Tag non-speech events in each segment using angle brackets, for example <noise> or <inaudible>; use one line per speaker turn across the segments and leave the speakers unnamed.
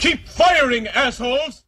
Keep firing, assholes!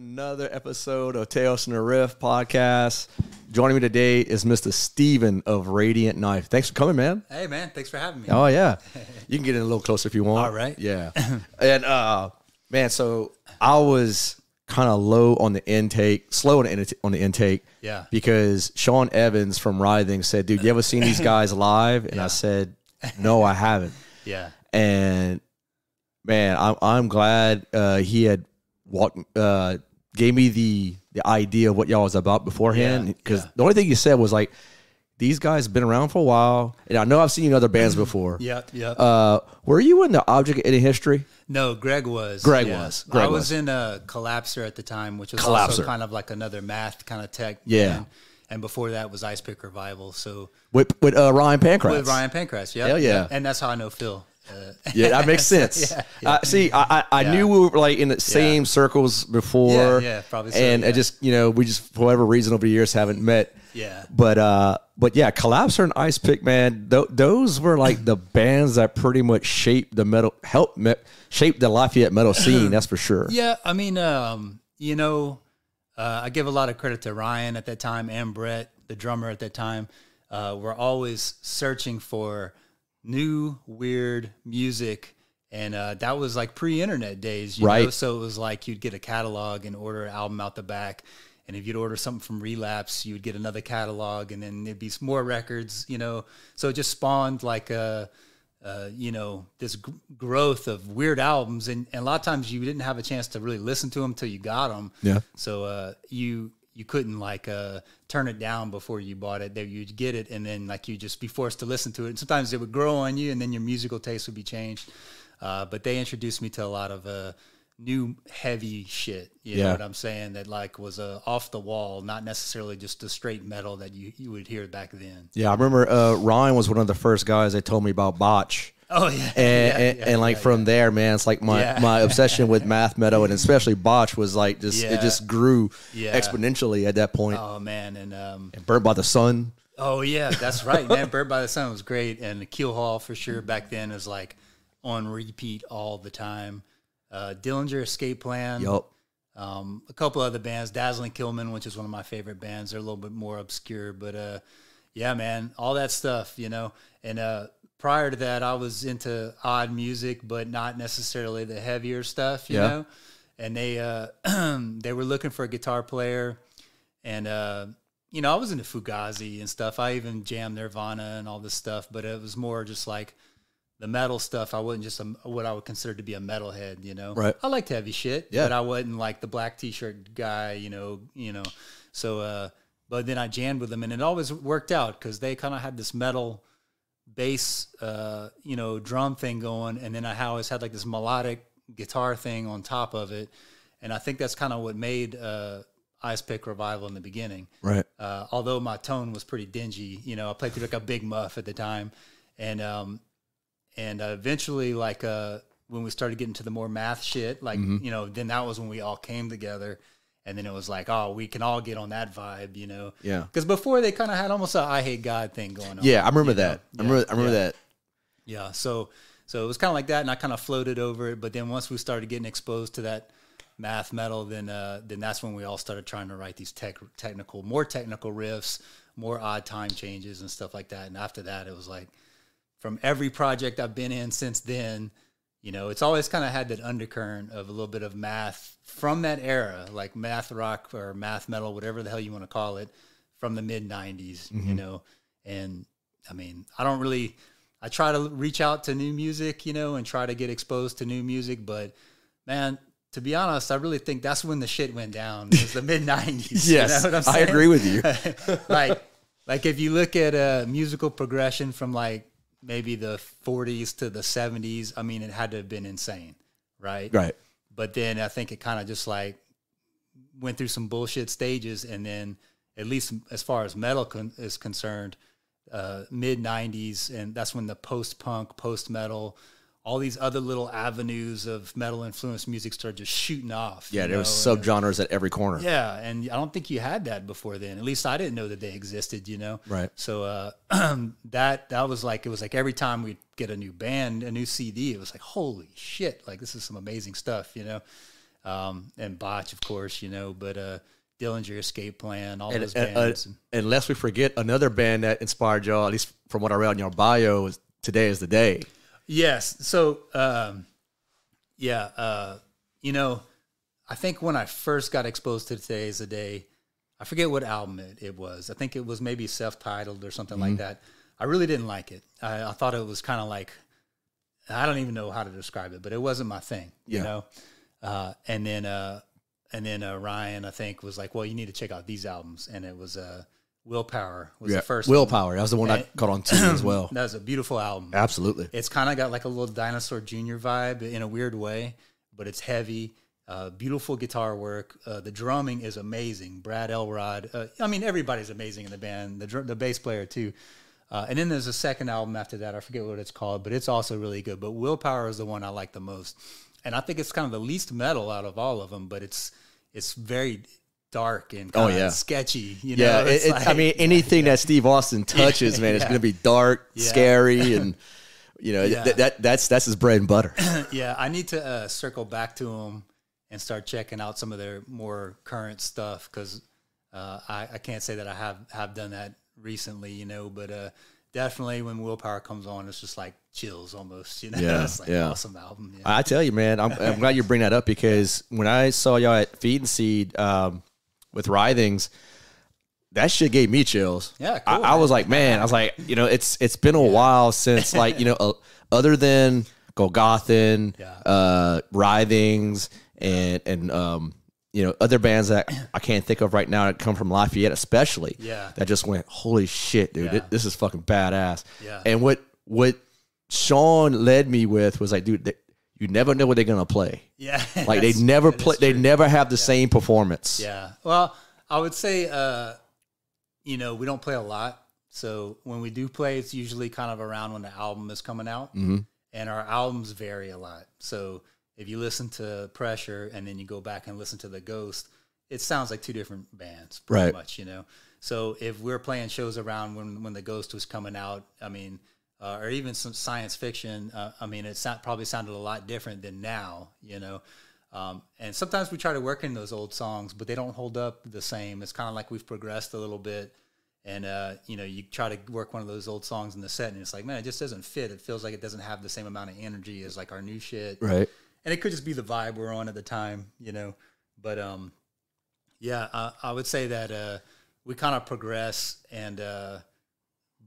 another episode of Tales from the Rift podcast. Joining me today is Mr. Steven of Radiant Knife. Thanks for coming, man. Hey, man.
Thanks for having me. Oh, yeah.
<laughs> you can get in a little closer if you want. All right. Yeah. <laughs> and, uh, man, so I was kind of low on the intake, slow on the, on the intake. Yeah. Because Sean Evans from Writhing said, dude, you ever seen these guys live? And yeah. I said, no, I haven't. <laughs> yeah. And, man, I'm, I'm glad uh, he had walked, uh, gave me the the idea of what y'all was about beforehand. Because yeah, yeah. the only thing you said was like, these guys have been around for a while, and I know I've seen you in other bands mm-hmm. before. yeah, yeah. Uh, were you in the Object of Any History?
No, Greg was. Greg yeah. was. Greg I was, was. in a uh, Collapser at the time, which was Collapser. also kind of like another math kind of tech. Yeah. Band. And before that was Ice Pick Revival. So
with with uh, Ryan Pancras. With Ryan Pancras, yeah. Hell yeah.
And that's how I know Phil. Uh, yeah, that makes <laughs> sense. yeah, yeah. Uh, see, I, I, yeah. knew we were like in the same
circles before. Yeah, probably. So, and I just, you know, we just for whatever reason over the years haven't met. Yeah. But uh, but yeah, Collapse and Ice Pick, man, th those were like the <clears throat> bands that pretty much shaped the metal, helped me shape the Lafayette metal <clears throat> scene. that's for sure. Yeah,
I mean, um, you know, uh, I give a lot of credit to Ryan at that time and Brett, the drummer at that time. Uh, we're always searching for new weird music and uh, that was like pre-internet days you right know? so it was like you'd get a catalog and order an album out the back and if you'd order something from relapse you'd get another catalog and then there'd be more records you know so it just spawned like a uh, uh, you know this growth of weird albums and, and a lot of times you didn't have a chance to really listen to them until you got them yeah so uh, you you couldn't like uh, turn it down before you bought it. There you'd get it, and then like you'd just be forced to listen to it. And sometimes it would grow on you, and then your musical taste would be changed. Uh, but they introduced me to a lot of uh, new heavy shit. You yeah. know what I'm saying? That like was uh, off the wall, not necessarily just the straight metal that you, you would hear back then.
Yeah, I remember uh, Ryan was one of the first guys that told me about Botch. <laughs> Oh yeah. And, yeah, and, yeah, and, like yeah, from there, man, it's like my, my obsession with math, meadow, and especially botch was like just it just grew exponentially at that point. Oh man, and um, and burnt by the sun.
Oh yeah, that's right, man. burnt by the sun was great, and Keel Hall for sure back then is like on repeat all the time. Uh, Dillinger Escape Plan. Yep. Um, a couple other bands, Dazzling Killman, which is one of my favorite bands. They're a little bit more obscure, but uh, yeah, man, all that stuff, you know, and uh prior to that, I was into odd music, but not necessarily the heavier stuff, you yeah. know. And they uh, <clears throat> they were looking for a guitar player, and uh, you know I was into Fugazi and stuff. I even jammed Nirvana and all this stuff, but it was more just like the metal stuff. I wasn't just a, what I would consider to be a metalhead, you know. Right. I liked heavy shit, yeah. but I wasn't like the black t-shirt guy, you know. You know, so. Uh, but then I jammed with them, and it always worked out because they kind of had this metal bass, uh, you know, drum thing going, and then I always had like this melodic guitar thing on top of it, and I think that's kind of what made uh, Ice Pick Revival in the beginning. Right. Uh, although my tone was pretty dingy, you know, I played through like a big muff at the time, and um, and uh, eventually like uh, when we started getting to the more math shit, like mm -hmm. you know, then that was when we all came together and then it was like, oh, we can all get on that vibe, you know? Yeah. Because before they kind of had almost a I hate God thing going on.
Yeah, I remember that. Yeah, I remember, I remember yeah. that.
Yeah. So, so it was kind of like that, and I kind of floated over it. But then once we started getting exposed to that math metal, then uh, then that's when we all started trying to write these tech, technical, more technical riffs, more odd time changes and stuff like that. And after that, it was like from every project I've been in since then you know it's always kind of had that undercurrent of a little bit of math from that era like math rock or math metal whatever the hell you want to call it from the mid 90s mm-hmm. you know and i mean i don't really i try to reach out to new music you know and try to get exposed to new music but man to be honest, I really think that's when the shit went down. It was the mid '90s. yes, you know i agree with you. <laughs> like, like if you look at a uh, musical progression from like maybe the 40s to the 70s. I mean, it had to have been insane, right? Right. But then I think it kind of just like went through some bullshit stages, and then at least as far as metal con is concerned, uh, mid 90s, and that's when the post punk, post metal, all these other little avenues of metal influenced music started just shooting off. Yeah, there know? was
subgenres at every corner.
Yeah, and I don't think you had that before then. At least I didn't know that they existed. You know, right? So uh, <clears throat> that that was like it was like every time we get a new band, a new CD, it was like holy shit, like this is some amazing stuff. You know, um, and Botch, of course, you know, but. Uh, Dillinger Escape Plan, all and, those and, uh, bands. Uh,
and we forget, another band that inspired y'all, at least from what I read in your bio, is Today is the Day.
Yes. So, um, yeah, uh, you know, I think when I first got exposed to Today's a the Day, I forget what album it, it was. I think it was maybe self titled or something mm -hmm. like mm-hmm. that. I really didn't like it. I, I thought it was kind of like, I don't even know how to describe it, but it wasn't my thing, yeah. you know? Uh, and then, uh, and then uh, Ryan, I think, was like, "Well, you need to check out these albums." And it was uh, Willpower was yeah. the first. Willpower. One. That was the one and I caught on to as well. <clears throat> That was a beautiful album. Absolutely. It's kind of got like a little Dinosaur Junior vibe in a weird way, but it's heavy. Uh, beautiful guitar work. Uh, the drumming is amazing. Brad Elrod. Uh, I mean, everybody's amazing in the band. The the bass player too. Uh, and then there's a second album after that. I forget what it's called, but it's also really good. But Willpower is the one I like the most, and I think it's kind of the least metal out of all of them. But it's it's very dark and oh yeah sketchy you know <laughs> yeah it, like, i mean
anything yeah. that steve austin touches yeah, man it's gonna be dark scary and you know th that that's that's his bread and butter
<clears throat> yeah i need to uh, circle back to him and start checking out some of their more current stuff because uh, I, I can't say that i have have done that recently you know but uh, definitely when willpower comes on it's just like chills almost you know <laughs> yeah, it's like yeah.
awesome album i tell you man I'm, I'm, glad you bring that up because when i saw y'all at feed and seed um, with writhings that shit gave me chills. Yeah, cool, I, I, was like, man, I was like, you know, it's it's been a yeah. while since <laughs> like you know, uh, other than Golgothan, yeah. uh, Writhings, and yeah. and um, you know, other bands that I can't think of right now that come from Lafayette, especially. Yeah, that just went, holy shit, dude, this is fucking badass. Yeah, and what what Sean led me with was like, dude, you never know what they're gonna play. Yeah, <laughs> like they never play. They never have the yeah. same performance. Yeah.
Well, I would say, uh, you know, we don't play a lot. So when we do play, it's usually kind of around when the album is coming out, mm -hmm. and our albums vary a lot. So if you listen to Pressure and then you go back and listen to The Ghost, it sounds like two different bands, pretty right. much. You know. So if we're playing shows around when when The Ghost was coming out, I mean uh, or even some science fiction. Uh, I mean, it sound, probably sounded a lot different than now, you know. Um, and sometimes we try to work in those old songs, but they don't hold up the same. It's kind of like we've progressed a little bit. And, uh, you know, you try to work one of those old songs in the set, and it's like, man, it just doesn't fit. It feels like it doesn't have the same amount of energy as like our new shit. Right. And it could just be the vibe we're on at the time, you know. But um, yeah, I, I would say that uh, we kind of progress and, uh,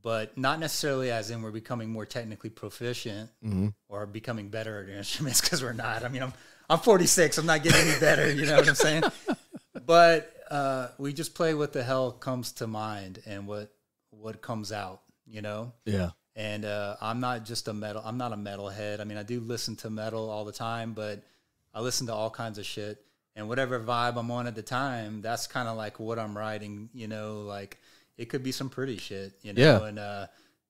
but not necessarily as in we're becoming more technically proficient mm-hmm. or becoming better at instruments because <laughs> we're not. I mean, I'm I'm 46. I'm not getting any better. You know what I'm saying? <laughs> but uh, we just play what the hell comes to mind and what what comes out. You know? Yeah. And uh, I'm not just a metal. I'm not a metal head. I mean, I do listen to metal all the time, but I listen to all kinds of shit. And whatever vibe I'm on at the time, that's kind of like what I'm writing. You know, like it could be some pretty shit, you know. Yeah. And uh,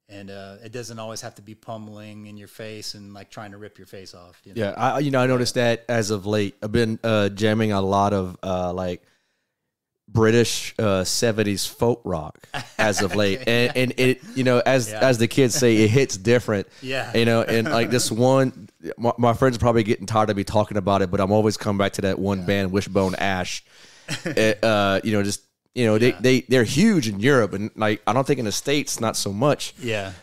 and uh, it doesn't always have to be pummeling in your face and like trying to rip your face off. You
know? Yeah, I you know I noticed that as of late, I've been uh, jamming a lot of uh, like British uh, seventies folk rock as of late, <laughs> and, and it you know as yeah. as the kids say, it hits different. Yeah, you know, and like this <laughs> one, my, my, friends are probably getting tired of me talking about it, but I'm always coming back to that one yeah. band, Wishbone Ash. <laughs> it, uh, you know, just you know, yeah. they, they they're huge in Europe, and like I don't think in the states not so much. Yeah.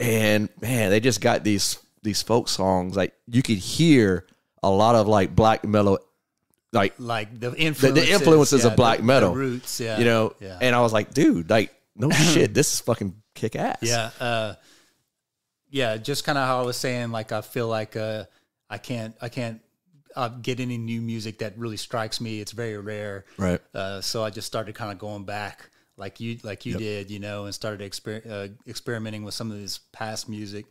And man, they just got these these folk songs. Like you could hear a lot of like black metal, like like the influences, the, the influences yeah, of black the, metal the roots. Yeah. You know, yeah. and I was like, dude, like no <laughs> shit, this is fucking kick ass. Yeah.
Uh, yeah. Just kind of how I was saying, like I feel like uh, I can't I can't uh, get any new music that really strikes me. It's very rare, right? Uh, so I just started kind of going back, like you like you yep. did, you know, and started exper- uh, experimenting with some of this past music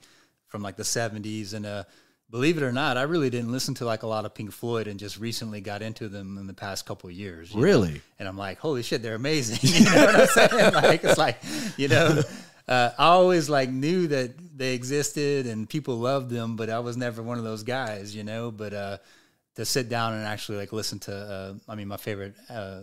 from like the '70s. And uh, believe it or not, I really didn't listen to like a lot of Pink Floyd, and just recently got into them in the past couple years. Really? Know? And I'm like, holy shit, they're amazing. <laughs> you know what I'm saying? <laughs> like it's like you know. Uh, I always like knew that they existed and people loved them, but I was never one of those guys, you know. But uh, to sit down and actually like listen to. Uh, I mean, my favorite uh,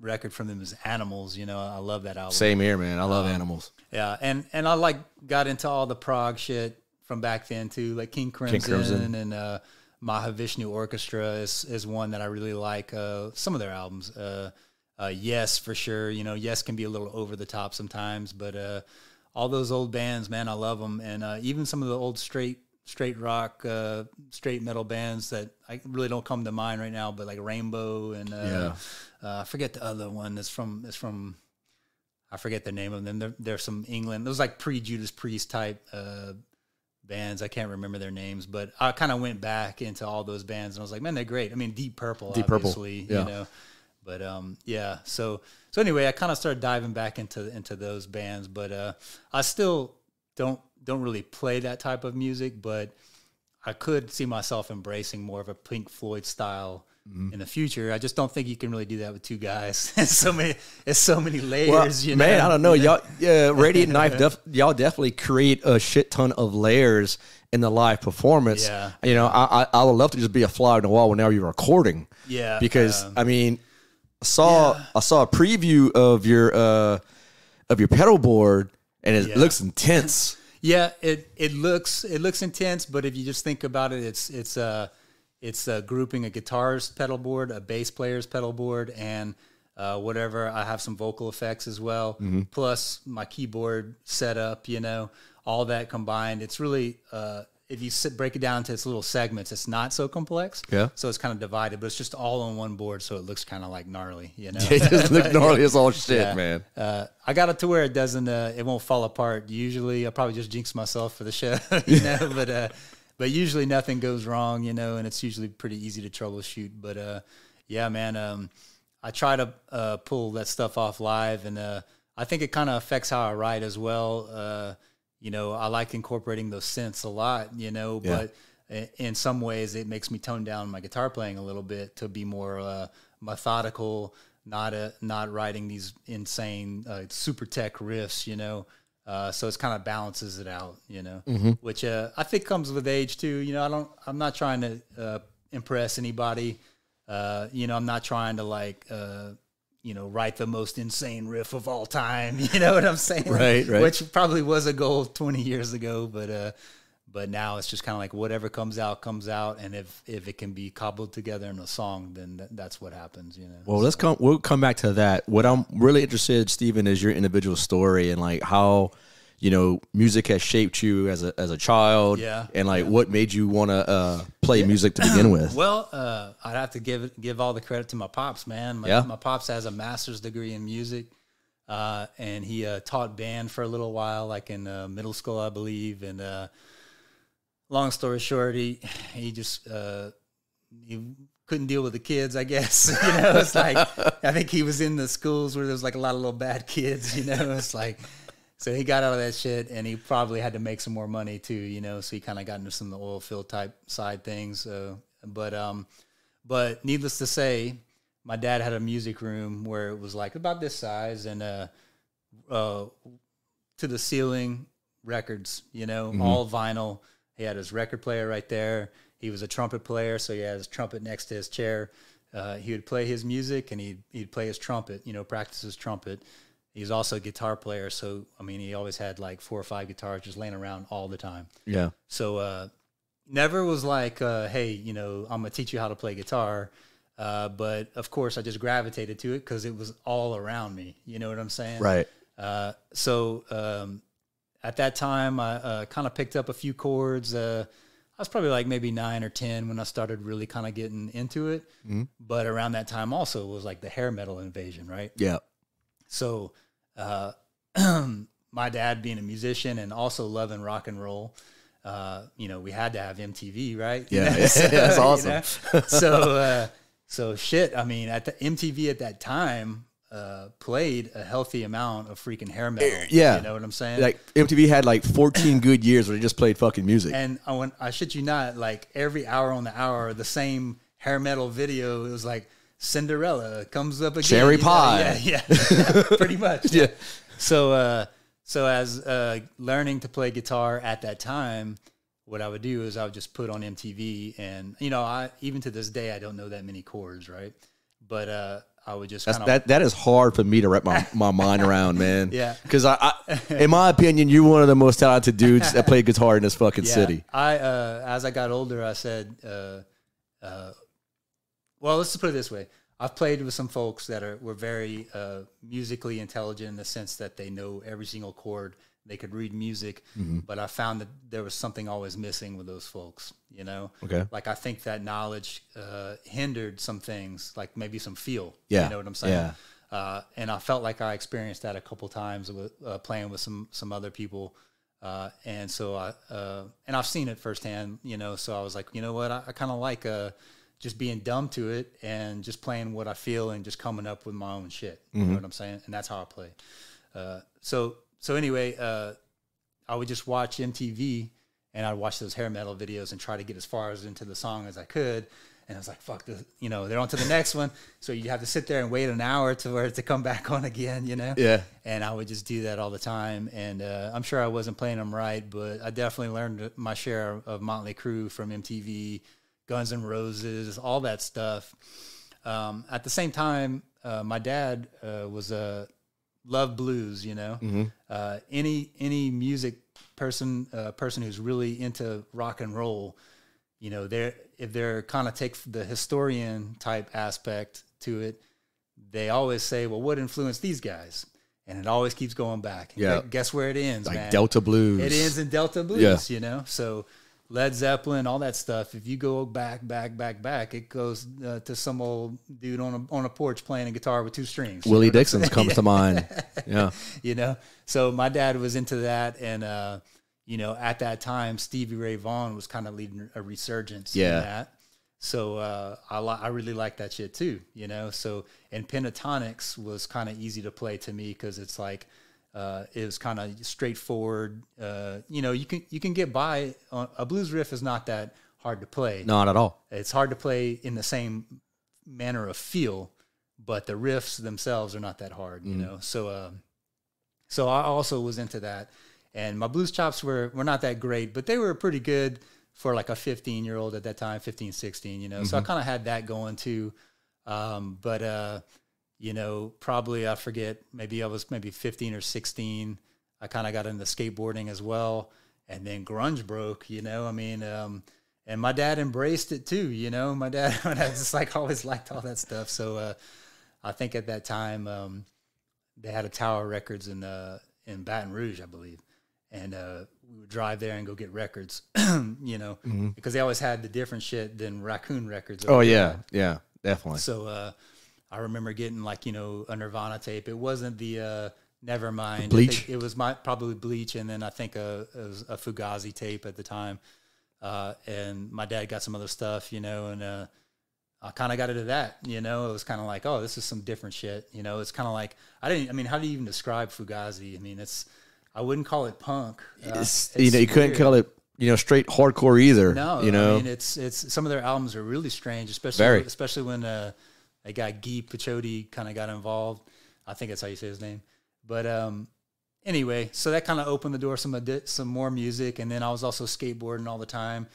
record from them is Animals. You know, I love that album. Same
here, man. I love um, Animals.
Yeah, and and I like got into all the prog shit from back then too, like King Crimson, King Crimson. and uh, Mahavishnu Orchestra is is one that I really like. Uh, some of their albums. Uh, uh, yes, for sure. You know, Yes can be a little over the top sometimes, but uh, all those old bands, man, I love them. And even some of the old straight straight rock, uh, straight metal bands that I really don't come to mind right now, but like Rainbow and uh, yeah. uh, I forget the other one. That's from it's from I forget the name of them. There's some England. It was like pre Judas Priest type uh, bands. I can't remember their names, but I kind of went back into all those bands and I was like, man, they're great. I mean, Deep Purple, Deep obviously, Purple, yeah. you know. But um, yeah, so so anyway, I kind of started diving back into into those bands, but uh, I still don't don't really play that type of music, but I could see myself embracing more of a Pink Floyd style mm. in the future. I just don't think you can really do that with two guys. <laughs> it's so many, it's so many layers. Well, you know? Man, I don't know. Y'all, yeah, <laughs> Radiant Knife, def,
y'all definitely create a shit ton of layers in the live performance. Yeah. You know, I, I, would love to just be a fly on the wall whenever you're recording. Yeah. Because um, I mean, I saw yeah. I saw a preview of your uh of your pedal board and it yeah. looks intense.
<laughs> yeah, it it looks it looks intense, but if you just think about it, it's it's a it's a grouping a guitar's pedal board, a bass player's pedal board, and uh, whatever. I have some vocal effects as well, mm -hmm. plus my keyboard setup. You know, all that combined, it's really uh, if you sit, break it down into its little segments, it's not so complex. Yeah. So it's kind of divided, but it's just all on one board, so it looks kind of like gnarly. You know, <laughs> it just looks gnarly yeah. as all shit, yeah. man. Uh, I got it to where it doesn't, uh, it won't fall apart. Usually, I probably just jinx myself for the show, <laughs> you know. but uh, but usually nothing goes wrong, you know, and it's usually pretty easy to troubleshoot. But uh, yeah, man, um, I try to uh, pull that stuff off live, and uh, I think it kind of affects how I write as well. Uh, you know, I like incorporating those synths a lot, you know, yeah. but in some ways it makes me tone down my guitar playing a little bit to be more uh, methodical, not a, not writing these insane uh, super tech riffs, you know. Uh, so it's kind of balances it out, you know, mm -hmm. which uh, I think comes with age too. You know, I don't, I'm not trying to uh, impress anybody. Uh, you know, I'm not trying to like you know, write the most insane riff of all time. <laughs> You know what I'm saying? right, right. Which probably was a goal 20 years ago, but uh, but now it's just kind of like whatever comes out comes out, and if if it can be cobbled together in a song, then th that's what happens. You
know. Well, so. let's come. We'll come back to that. What I'm really interested, Stephen, is your individual story and like how you know music has shaped you as a as a child yeah and like yeah. what made you want to uh, play yeah. music to begin with <clears throat>
well uh, i'd have to give give all the credit to my pops man my, yeah. my pops has a master's degree in music uh, and he uh, taught band for a little while like in uh, middle school i believe and uh, long story short he he just he couldn't deal with the kids, I guess. <laughs> You know, it's like I think he was in the schools where there was like a lot of little bad kids. You know, it's like so he got out of that shit, and he probably had to make some more money too, you know. So he kind of got into some of the oil field type side things. but um, but needless to say, my dad had a music room where it was like about this size and uh, uh, to the ceiling records, you know, mm-hmm. all vinyl. He had his record player right there. He was a trumpet player, so he had his trumpet next to his chair. Uh, he would play his music and he'd, he'd play his trumpet, you know, practice his trumpet. He's also a guitar player, so I mean, he always had like four or five guitars just laying around all the time. Yeah. So uh, never was like, uh, hey, you know, I'm gonna teach you how to play guitar. Uh, but of course, I just gravitated to it because it was all around me. You know what I'm saying? Right. Uh, so um, at that time, I uh, kind of picked up a few chords. Uh, I was probably like maybe nine or ten when I started really kind of getting into it. Mm -hmm. But around that time also was like the hair metal invasion, right? Yeah. So uh, <clears throat> my dad being a musician and also loving rock and roll, uh, you know, we had to have MTV, right? <laughs> Yeah, so, yeah that's <laughs> awesome. You know? so, uh, so shit. I mean, at the MTV at that time, uh, played a healthy amount of freaking hair metal. Eh, yeah, you know what I'm saying. Like
MTV had like 14 good years where they just played fucking music.
And I went, I shit you not, like every hour on the hour, the same hair metal video. It was like Cinderella comes up again. Cherry pie. know, yeah, yeah, <laughs> <laughs> pretty much. Yeah. yeah. So, uh, so as uh, learning to play guitar at that time, what I would do is I would just put on MTV, and you know, I even to this day I don't know that many chords, right? But uh, I would just kinda... that that
is hard for me to wrap my, my mind around, man. <laughs> Yeah, because I, I, in my opinion, you're one of the most talented dudes that play guitar in this fucking yeah. city.
I uh, as I got older, I said, uh, uh well, let's put it this way. I've played with some folks that are were very uh, musically intelligent in the sense that they know every single chord. They could read music, mm-hmm. but I found that there was something always missing with those folks. You know, okay. Like I think that knowledge uh, hindered some things, like maybe some feel. Yeah, you know what I'm saying. Yeah. Uh, and I felt like I experienced that a couple times with uh, playing with some some other people, uh, and so I uh, and I've seen it firsthand. You know, so I was like, you know what, I, I kind of like a just being dumb to it and just playing what I feel and just coming up with my own shit. Mm-hmm. You know what I'm saying? And that's how I play. Uh, so so anyway, uh, I would just watch MTV and I'd watch those hair metal videos and try to get as far as into the song as I could. And I was like, fuck this, you know, they're on to the next one. So you have to sit there and wait an hour to where to come back on again, you know? Yeah. And I would just do that all the time. And uh, I'm sure I wasn't playing them right, but I definitely learned my share of Motley Crue from MTV, Guns and Roses, all that stuff. Um, at the same time, uh, my dad uh, was a love blues. You know, mm-hmm. uh, any any music person uh, person who's really into rock and roll, you know, they're if they're kind of take the historian type aspect to it, they always say, well, what influenced these guys? And it always keeps going back. yeah. Guess where it ends? Like man? Delta blues. It ends in Delta blues. Yeah. You know, so Led Zeppelin, all that stuff. If you go back, back, back, back, it goes uh, to some old dude on a, on a porch playing a guitar with two strings. Willie you know Dixon's comes to <laughs> mind. Yeah, <laughs> you know. So my dad was into that, and uh, you know, at that time, Stevie Ray Vaughan was kind of leading a resurgence. Yeah. that. So uh, I I really like that shit too. You know. So and pentatonics was kind of easy to play to me because it's like uh, is kind of straightforward. Uh, you know, you can you can get by. A blues riff is not that hard to play. Not at all. It's hard to play in the same manner of feel, but the riffs themselves are not that hard. You mm. know, so uh, so I also was into that, and my blues chops were were not that great, but they were pretty good for like a 15 year old at that time 15 16 you know mm -hmm. so i mm-hmm. kind of had that going too um, but uh, you know, probably I forget, maybe I was maybe 15 or 16. I kind of got into skateboarding as well. And then grunge broke, you know, I mean, um, and my dad embraced it too, you know, my dad, <laughs> my dad just like always liked all that stuff. So, uh, I think at that time, um, they had a tower records in, uh, in Baton Rouge, I believe. And, uh, we would drive there and go get records, <clears throat> you know, mm -hmm. because they always had the different shit than Raccoon Records. Oh yeah. Yeah, definitely. So, uh, I remember getting like you know a Nirvana tape. It wasn't the uh, Nevermind bleach. It was my probably bleach, and then I think a a, Fugazi tape at the time. Uh, and my dad got some other stuff, you know, and uh, I kind of got into that, you know. It was kind of like, oh, this is some different shit, you know. It's kind of like I didn't. I mean, how do you even describe Fugazi? I mean, it's I wouldn't call it punk. Uh, it's, it's you know, you weird. couldn't call it
you know straight hardcore either. No, you know, I mean,
it's it's some of their albums are really strange, especially Very. especially when. Uh, they got Guy Pachotti kind of got involved. I think that's how you say his name. But um, anyway, so that kind of opened the door some some more music, and then I was also skateboarding all the time,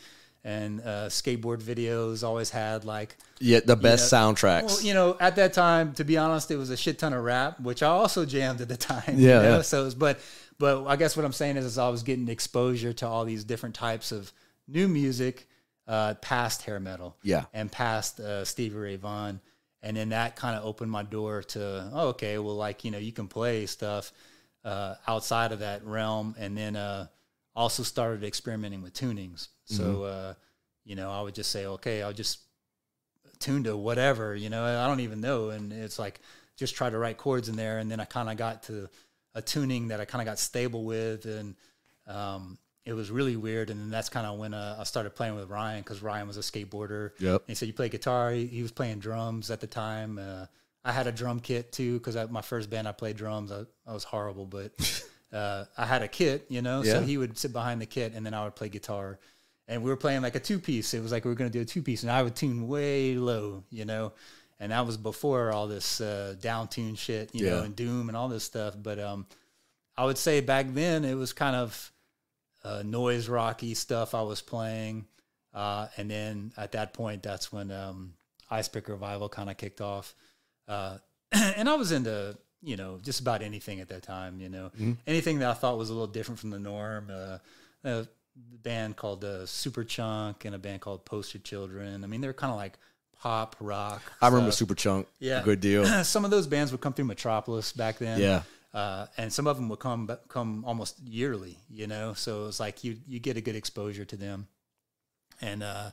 and uh, skateboard videos always had like yeah the best you know, soundtracks. Well, you know, at that time, to be honest, it was a shit ton of rap, which I also jammed at the time. Yeah. You know? yeah. So, was, but but I guess what I'm saying is, is I was getting exposure to all these different types of new music, uh, past hair metal, yeah, and past uh, Stevie Ray Vaughan and then that kind of opened my door to oh, okay well like you know you can play stuff uh, outside of that realm and then uh, also started experimenting with tunings so mm -hmm. uh, you know i would just say okay i'll just tune to whatever you know i don't even know and it's like just try to write chords in there and then i kind of got to a tuning that i kind of got stable with and um, it was really weird. And then that's kind of when uh, I started playing with Ryan because Ryan was a skateboarder. Yep. And said you play guitar. He, he was playing drums at the time. Uh, I had a drum kit too because my first band I played drums. I, I was horrible, but <laughs> uh, I had a kit, you know. Yeah. So he would sit behind the kit, and then I would play guitar. And we were playing like a two piece. It was like we were going to do a two piece, and I would tune way low, you know. And that was before all this uh, down tune shit, you yeah. know, and doom and all this stuff. But um, I would say back then it was kind of uh, noise rocky stuff I was playing. Uh, and then at that point, that's when um, Ice Pick Revival kind of kicked off. Uh, <clears throat> and I was into, you know, just about anything at that time, you know, mm -hmm. anything that I thought was a little different from the norm. a uh, uh, band called uh, Super Chunk and a band called Poster Children. I mean, they're kind of like pop rock. I stuff. remember
Super Chunk. Yeah. Good deal. <clears throat>
Some of those bands would come through Metropolis back then. Yeah. Uh, and some of them would come come almost yearly, you know. So it's like you you get a good exposure to them, and uh,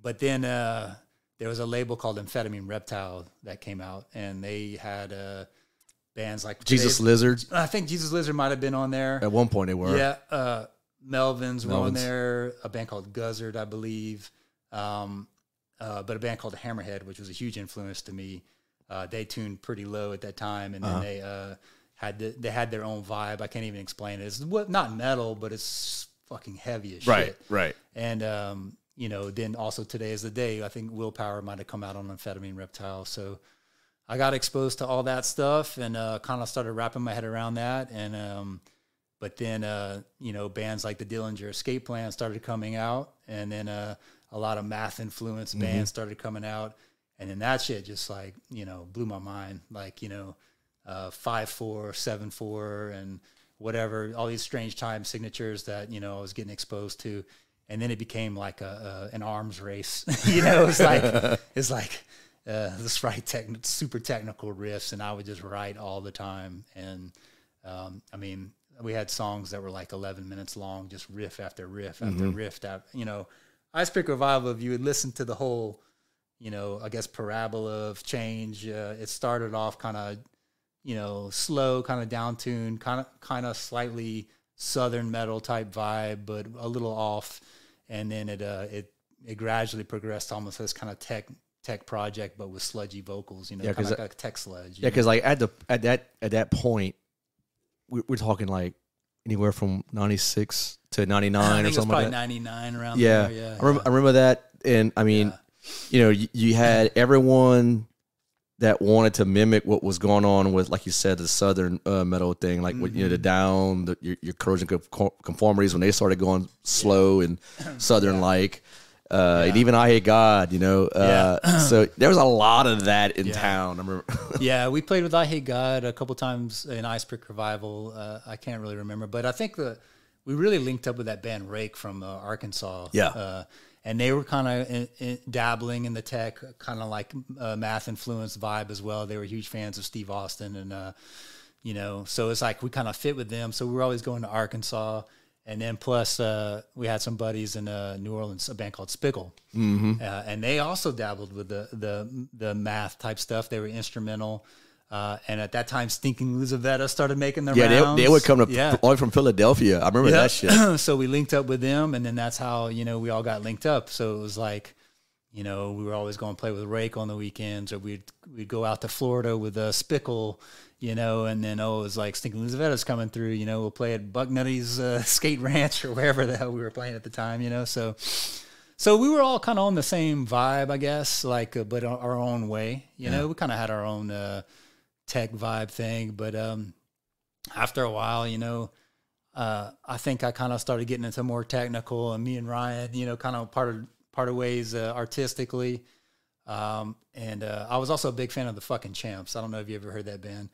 but then uh, there was a label called Amphetamine Reptile that came out, and they had uh, bands like Jesus Lizards. I think Jesus Lizard might have been on there at one point. They were, yeah. Uh, Melvins were on there. A band called Guzzard, I believe, um, uh, but a band called Hammerhead, which was a huge influence to me. they tuned pretty low at that time, and -huh. then uh-huh. they had the, they had their own vibe. I can't even explain it. It's not metal, but it's fucking heavy as right, shit. Right, right. And um, you know, then also today is the day. I think Willpower might have come out on Amphetamine Reptile. So I got exposed to all that stuff and uh, kind of started wrapping my head around that. And um, but then uh, you know, bands like the Dillinger Escape Plan started coming out, and then uh, a lot of math influence mm-hmm. bands mm -hmm. started coming out. And then that shit just like, you know, blew my mind. Like, you know, uh, five four, seven four, and whatever. All these strange time signatures that you know I was getting exposed to, and then it became like a, a an arms race. <laughs> you know, it's <laughs> like it's like uh, super technical riffs, and I would just write all the time. And um, I mean, we had songs that were like 11 minutes long, just riff after riff after mm-hmm. riff. After, you know, Ice Pick Revival, if you would listen to the whole, you know, I guess parabola of change, uh, it started off kind of you know, slow kind of down tune, kind of kind of slightly southern metal type vibe, but a little off. And then it uh, it it gradually progressed almost as kind of tech tech project, but with sludgy vocals. You know, yeah, kind of like tech sludge. Yeah, because like
at the at that at that point, we're, we're talking like anywhere from ninety six to <laughs> ninety nine or something. Probably like ninety nine around. Yeah, there. yeah. I remember, yeah. I remember that, and I mean, yeah. you know, you, you had everyone that wanted to mimic what was going on with, like you said, the Southern uh, metal thing, like mm-hmm. with you know the mm-hmm. down, the, your, your corrosion conformities when they started going slow and Southern like. Uh, yeah. and even I hate God, you know. Uh, yeah. <clears throat> so there was a lot of that in yeah. town. I remember.
<laughs> yeah, we played with I Hate God a couple times in Ice Revival. Uh, I can't really remember, but I think the we really linked up with that band Rake from uh, Arkansas. Yeah. Uh, and they were kind of dabbling in the tech, kind of like uh, math influenced vibe as well. They were huge fans of Steve Austin, and uh, you know, so it's like we kind of fit with them. So we were always going to Arkansas, and then plus uh, we had some buddies in uh, New Orleans, a band called Spickle, mm -hmm. and they also dabbled with the the the math type stuff. They were instrumental. Uh, and at that time, Stinking Luzavetta started making their yeah, rounds. They, they would come to yeah.
all from Philadelphia. I remember yeah. that shit.
<clears throat> so we linked up with them, and then that's how you know we all got linked up. So it was like, you know, we were always going to play with Rake on the weekends, or we'd we'd go out to Florida with uh, Spickle, you know, and then oh, it was like Stinking Luzavetta's coming through. You know, we'll play at Bucknutty's uh, <laughs> Skate Ranch or wherever the hell we were playing at the time. You know, so so we were all kind of on the same vibe, I guess, like uh, but our own way. You yeah. know, we kind of had our own. Uh, tech vibe thing. But um, after a while, you know, uh, I think I kind of started getting into more technical, and me and Ryan, you know, kind of part of part of ways uh, artistically. Um, and uh, I was also a big fan of the fucking Champs. I don't know if you ever heard that band.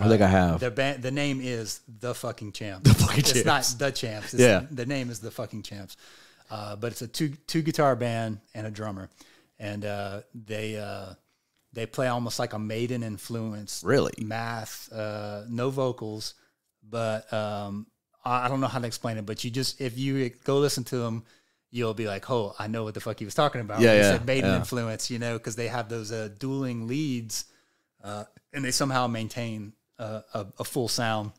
I think I uh, have. The band, the name is the fucking Champs. The fucking it's not the Champs. It's yeah. The name is the fucking Champs. Uh, but it's a two two guitar band and a drummer, and uh, they they play almost like a maiden influence. Really? Math, uh, no vocals, but um, I, I, don't know how to explain it. But you just, if you go listen to them, you'll be like, oh, I know what the fuck he was talking about. Yeah. yeah, said maiden yeah. influence, you know, because they have those uh, dueling leads uh, and they somehow maintain uh, a, a, full sound.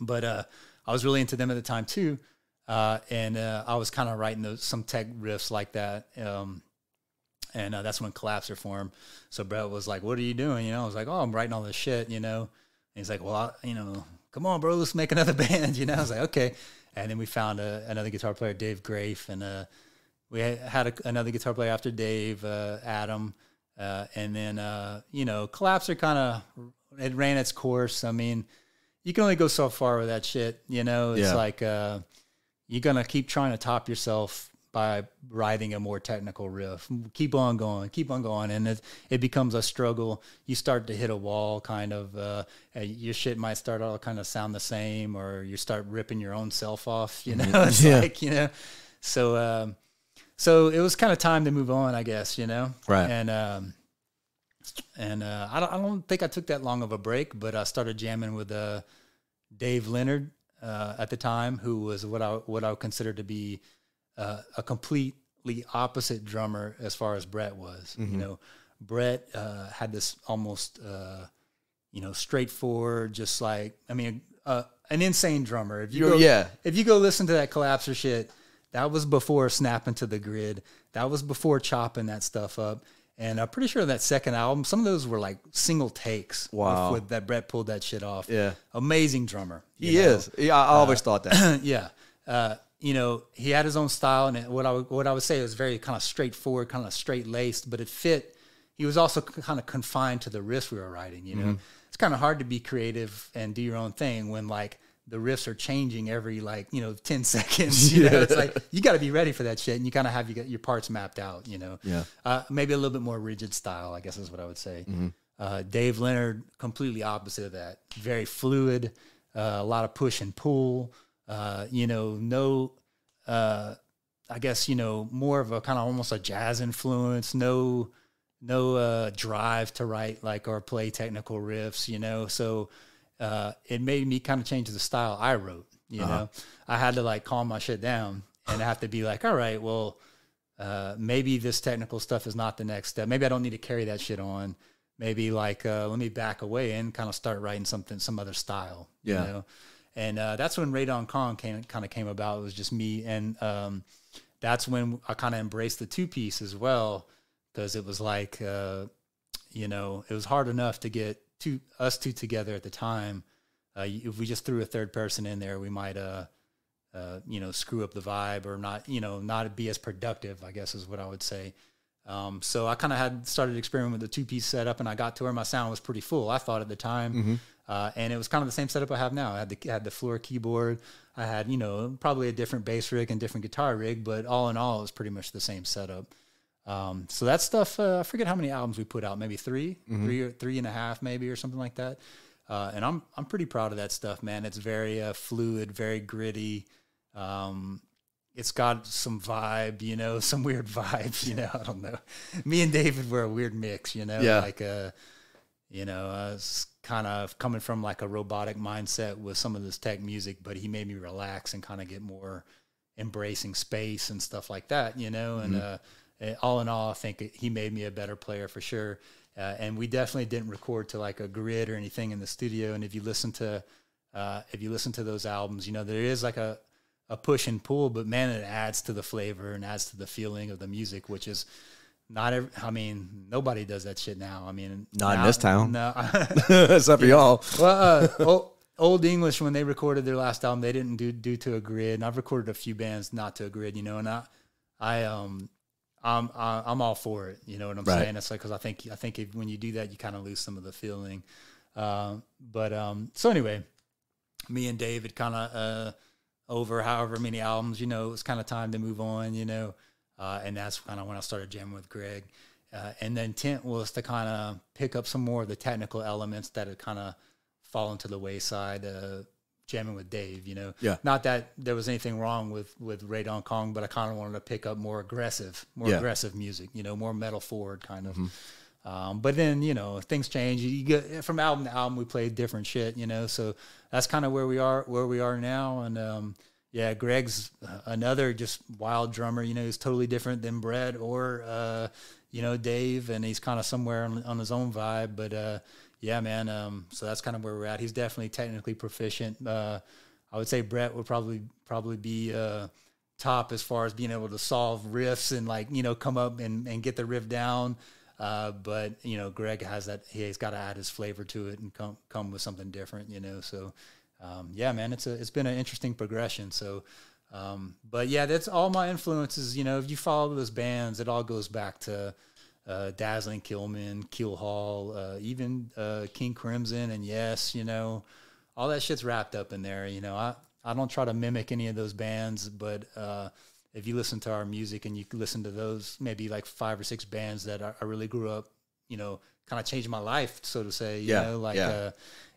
But uh, I was really into them at the time too. Uh, and I was kind of writing those, some tech riffs like that. Um, and uh, that's when collapsed formed. So Brett was like, "What are you doing?" You know, I was like, "Oh, I'm writing all this shit." You know, and he's like, "Well, I, you know, come on, bro, let's make another <laughs> band." You know, I was like, "Okay," and then we found a, uh, another guitar player, Dave Grafe, and uh, we had a, another guitar player after Dave, uh, Adam, uh, and then uh, you know, Collapse are kind of it ran its course. I mean, you can only go so far with that shit. You know, it's yeah. like you're gonna keep trying to top yourself by writing a more technical riff. Keep on going, keep on going, and it it becomes a struggle. You start to hit a wall, kind of. Uh, your shit might start all kind of sound the same, or you start ripping your own self off. You know, <laughs> mm-hmm. it's yeah. like you know. So um, so it was kind of time to move on, I guess. You know, right? And um, and uh, I don't I don't think I took that long of a break, but I started jamming with uh, Dave Leonard uh, at the time, who was what I what I would consider to be uh, a completely opposite drummer as far as Brett was. Mm-hmm. You know, Brett uh, had this almost, uh, you know, straightforward, just like I mean, uh, an insane drummer. If you go, yeah, if you go listen to that collapser shit, that was before snapping to the grid. That was before chopping that stuff up. And I'm pretty sure that second album, some of those were like single takes. Wow. with that Brett pulled that shit off. Yeah. Amazing drummer. He know? is. Yeah, I always uh, thought that. <clears throat> yeah. Uh, you know, he had his own style, and what I would, what I would say was very kind of straightforward, kind of straight laced, but it fit. He was also kind of confined to the riffs we were writing. You know, mm-hmm. it's kind of hard to be creative and do your own thing when like the riffs are changing every like you know 10 <laughs> seconds you yeah. know it's like you got to be ready for that shit and you kind of have your, your parts mapped out you know yeah uh, maybe a little bit more rigid style i guess is what i would say mm-hmm. uh, dave leonard completely opposite of that very fluid uh, a lot of push and pull uh, you know, no, uh, I guess, you know, more of a kind of almost a jazz influence, no, no uh, drive to write like or play technical riffs, you know. So uh, it made me kind of change the style I wrote, you uh -huh. know. I had to like calm my shit down and have to be like, all right, well, uh, maybe this technical stuff is not the next step. Maybe I don't need to carry that shit on. Maybe like, uh, let me back away and kind of start writing something, some other style. Yeah. You know? and uh, that's when Radon Kong came kind of came about. It was just me, and um, that's when I kind of embraced the two piece as well because it was like uh, you know it was hard enough to get two us two together at the time. Uh, if we just threw a third person in there, we might uh, uh, you know screw up the vibe or not you know not be as productive. I guess is what I would say. Um, so I kind of had started experimenting with the two piece setup, and I got to where my sound was pretty full. I thought at the time. Mm -hmm uh, and it was kind of the same setup I have now. I had the I had the floor keyboard. I had you know probably a different bass rig and different guitar rig, but all in all, it was pretty much the same setup. Um, so that stuff, uh, I forget how many albums we put out, maybe 3 mm -hmm. three or three and a half, maybe or something like that. Uh, and I'm I'm pretty proud of that stuff, man. It's very uh, fluid, very gritty. Um, it's got some vibe, you know, <laughs> some weird vibe, you know. <laughs> I don't know. Me and David were a weird mix, you know, yeah. like a uh, you know, uh, kind of coming from like a robotic mindset with some of this tech music, but he made me relax and kind of get more embracing space and stuff like that, you know. And mm -hmm. uh, all in all, I think he made me a better player for sure. Uh, and we definitely didn't record to like a grid or anything in the studio. And if you listen to uh, if you listen to those albums, you know there is like a a push and pull, but man, it adds to the flavor and adds to the feeling of the music, which is not every, I mean, nobody does that shit now. I mean, not now, in this town. No, that's <laughs> up <laughs> for y'all. Well, uh, old, old English when they recorded their last album, they didn't do do to a grid. And I've recorded a few bands not to a grid, you know. And I, I um, I'm I, I'm all for it. You know what I'm right. saying? It's like because I think I think if, when you do that, you kind of lose some of the feeling. Uh, but um, so anyway, me and David kind of uh, over however many albums, you know, it was kind of time to move on. You know. Uh, and that's kind of when I started jamming with Greg. Uh, and the intent was to kind of pick up some more of the technical elements that had kind of fallen to the wayside. Uh, jamming with Dave, you know, yeah. Not that there was anything wrong with with Ray Don Kong, but I kind of wanted to pick up more aggressive, more yeah. aggressive music, you know, more metal forward kind of. Mm -hmm. um, but then you know things change. You get from album to album, we play different shit, you know. So that's kind of where we are, where we are now, and um, yeah, Greg's uh, another just wild drummer. You know, he's totally different than Brett or uh, you know Dave, and he's kind of somewhere on, on, his own vibe. But uh, yeah, man. Um, so that's kind of where we're at. He's definitely technically proficient. Uh, I would say Brett would probably probably be uh, top as far as being able to solve riffs and like you know come up and, and get the riff down. Uh, but you know, Greg has that. He's got to add his flavor to it and come come with something different. You know, so um, yeah, man, it's a, it's been an interesting progression. So, um, but yeah, that's all my influences. You know, if you follow those bands, it all goes back to uh, Dazzling Killman, Kill Hall, uh, even uh, King Crimson, and yes, you know, all that shit's wrapped up in there. You know, I I don't try to mimic any of those bands, but uh, if you listen to our music and you listen to those maybe like five or six bands that I, I really grew up, you know, kind of changed my life, so to say. You yeah, know, like yeah. Uh,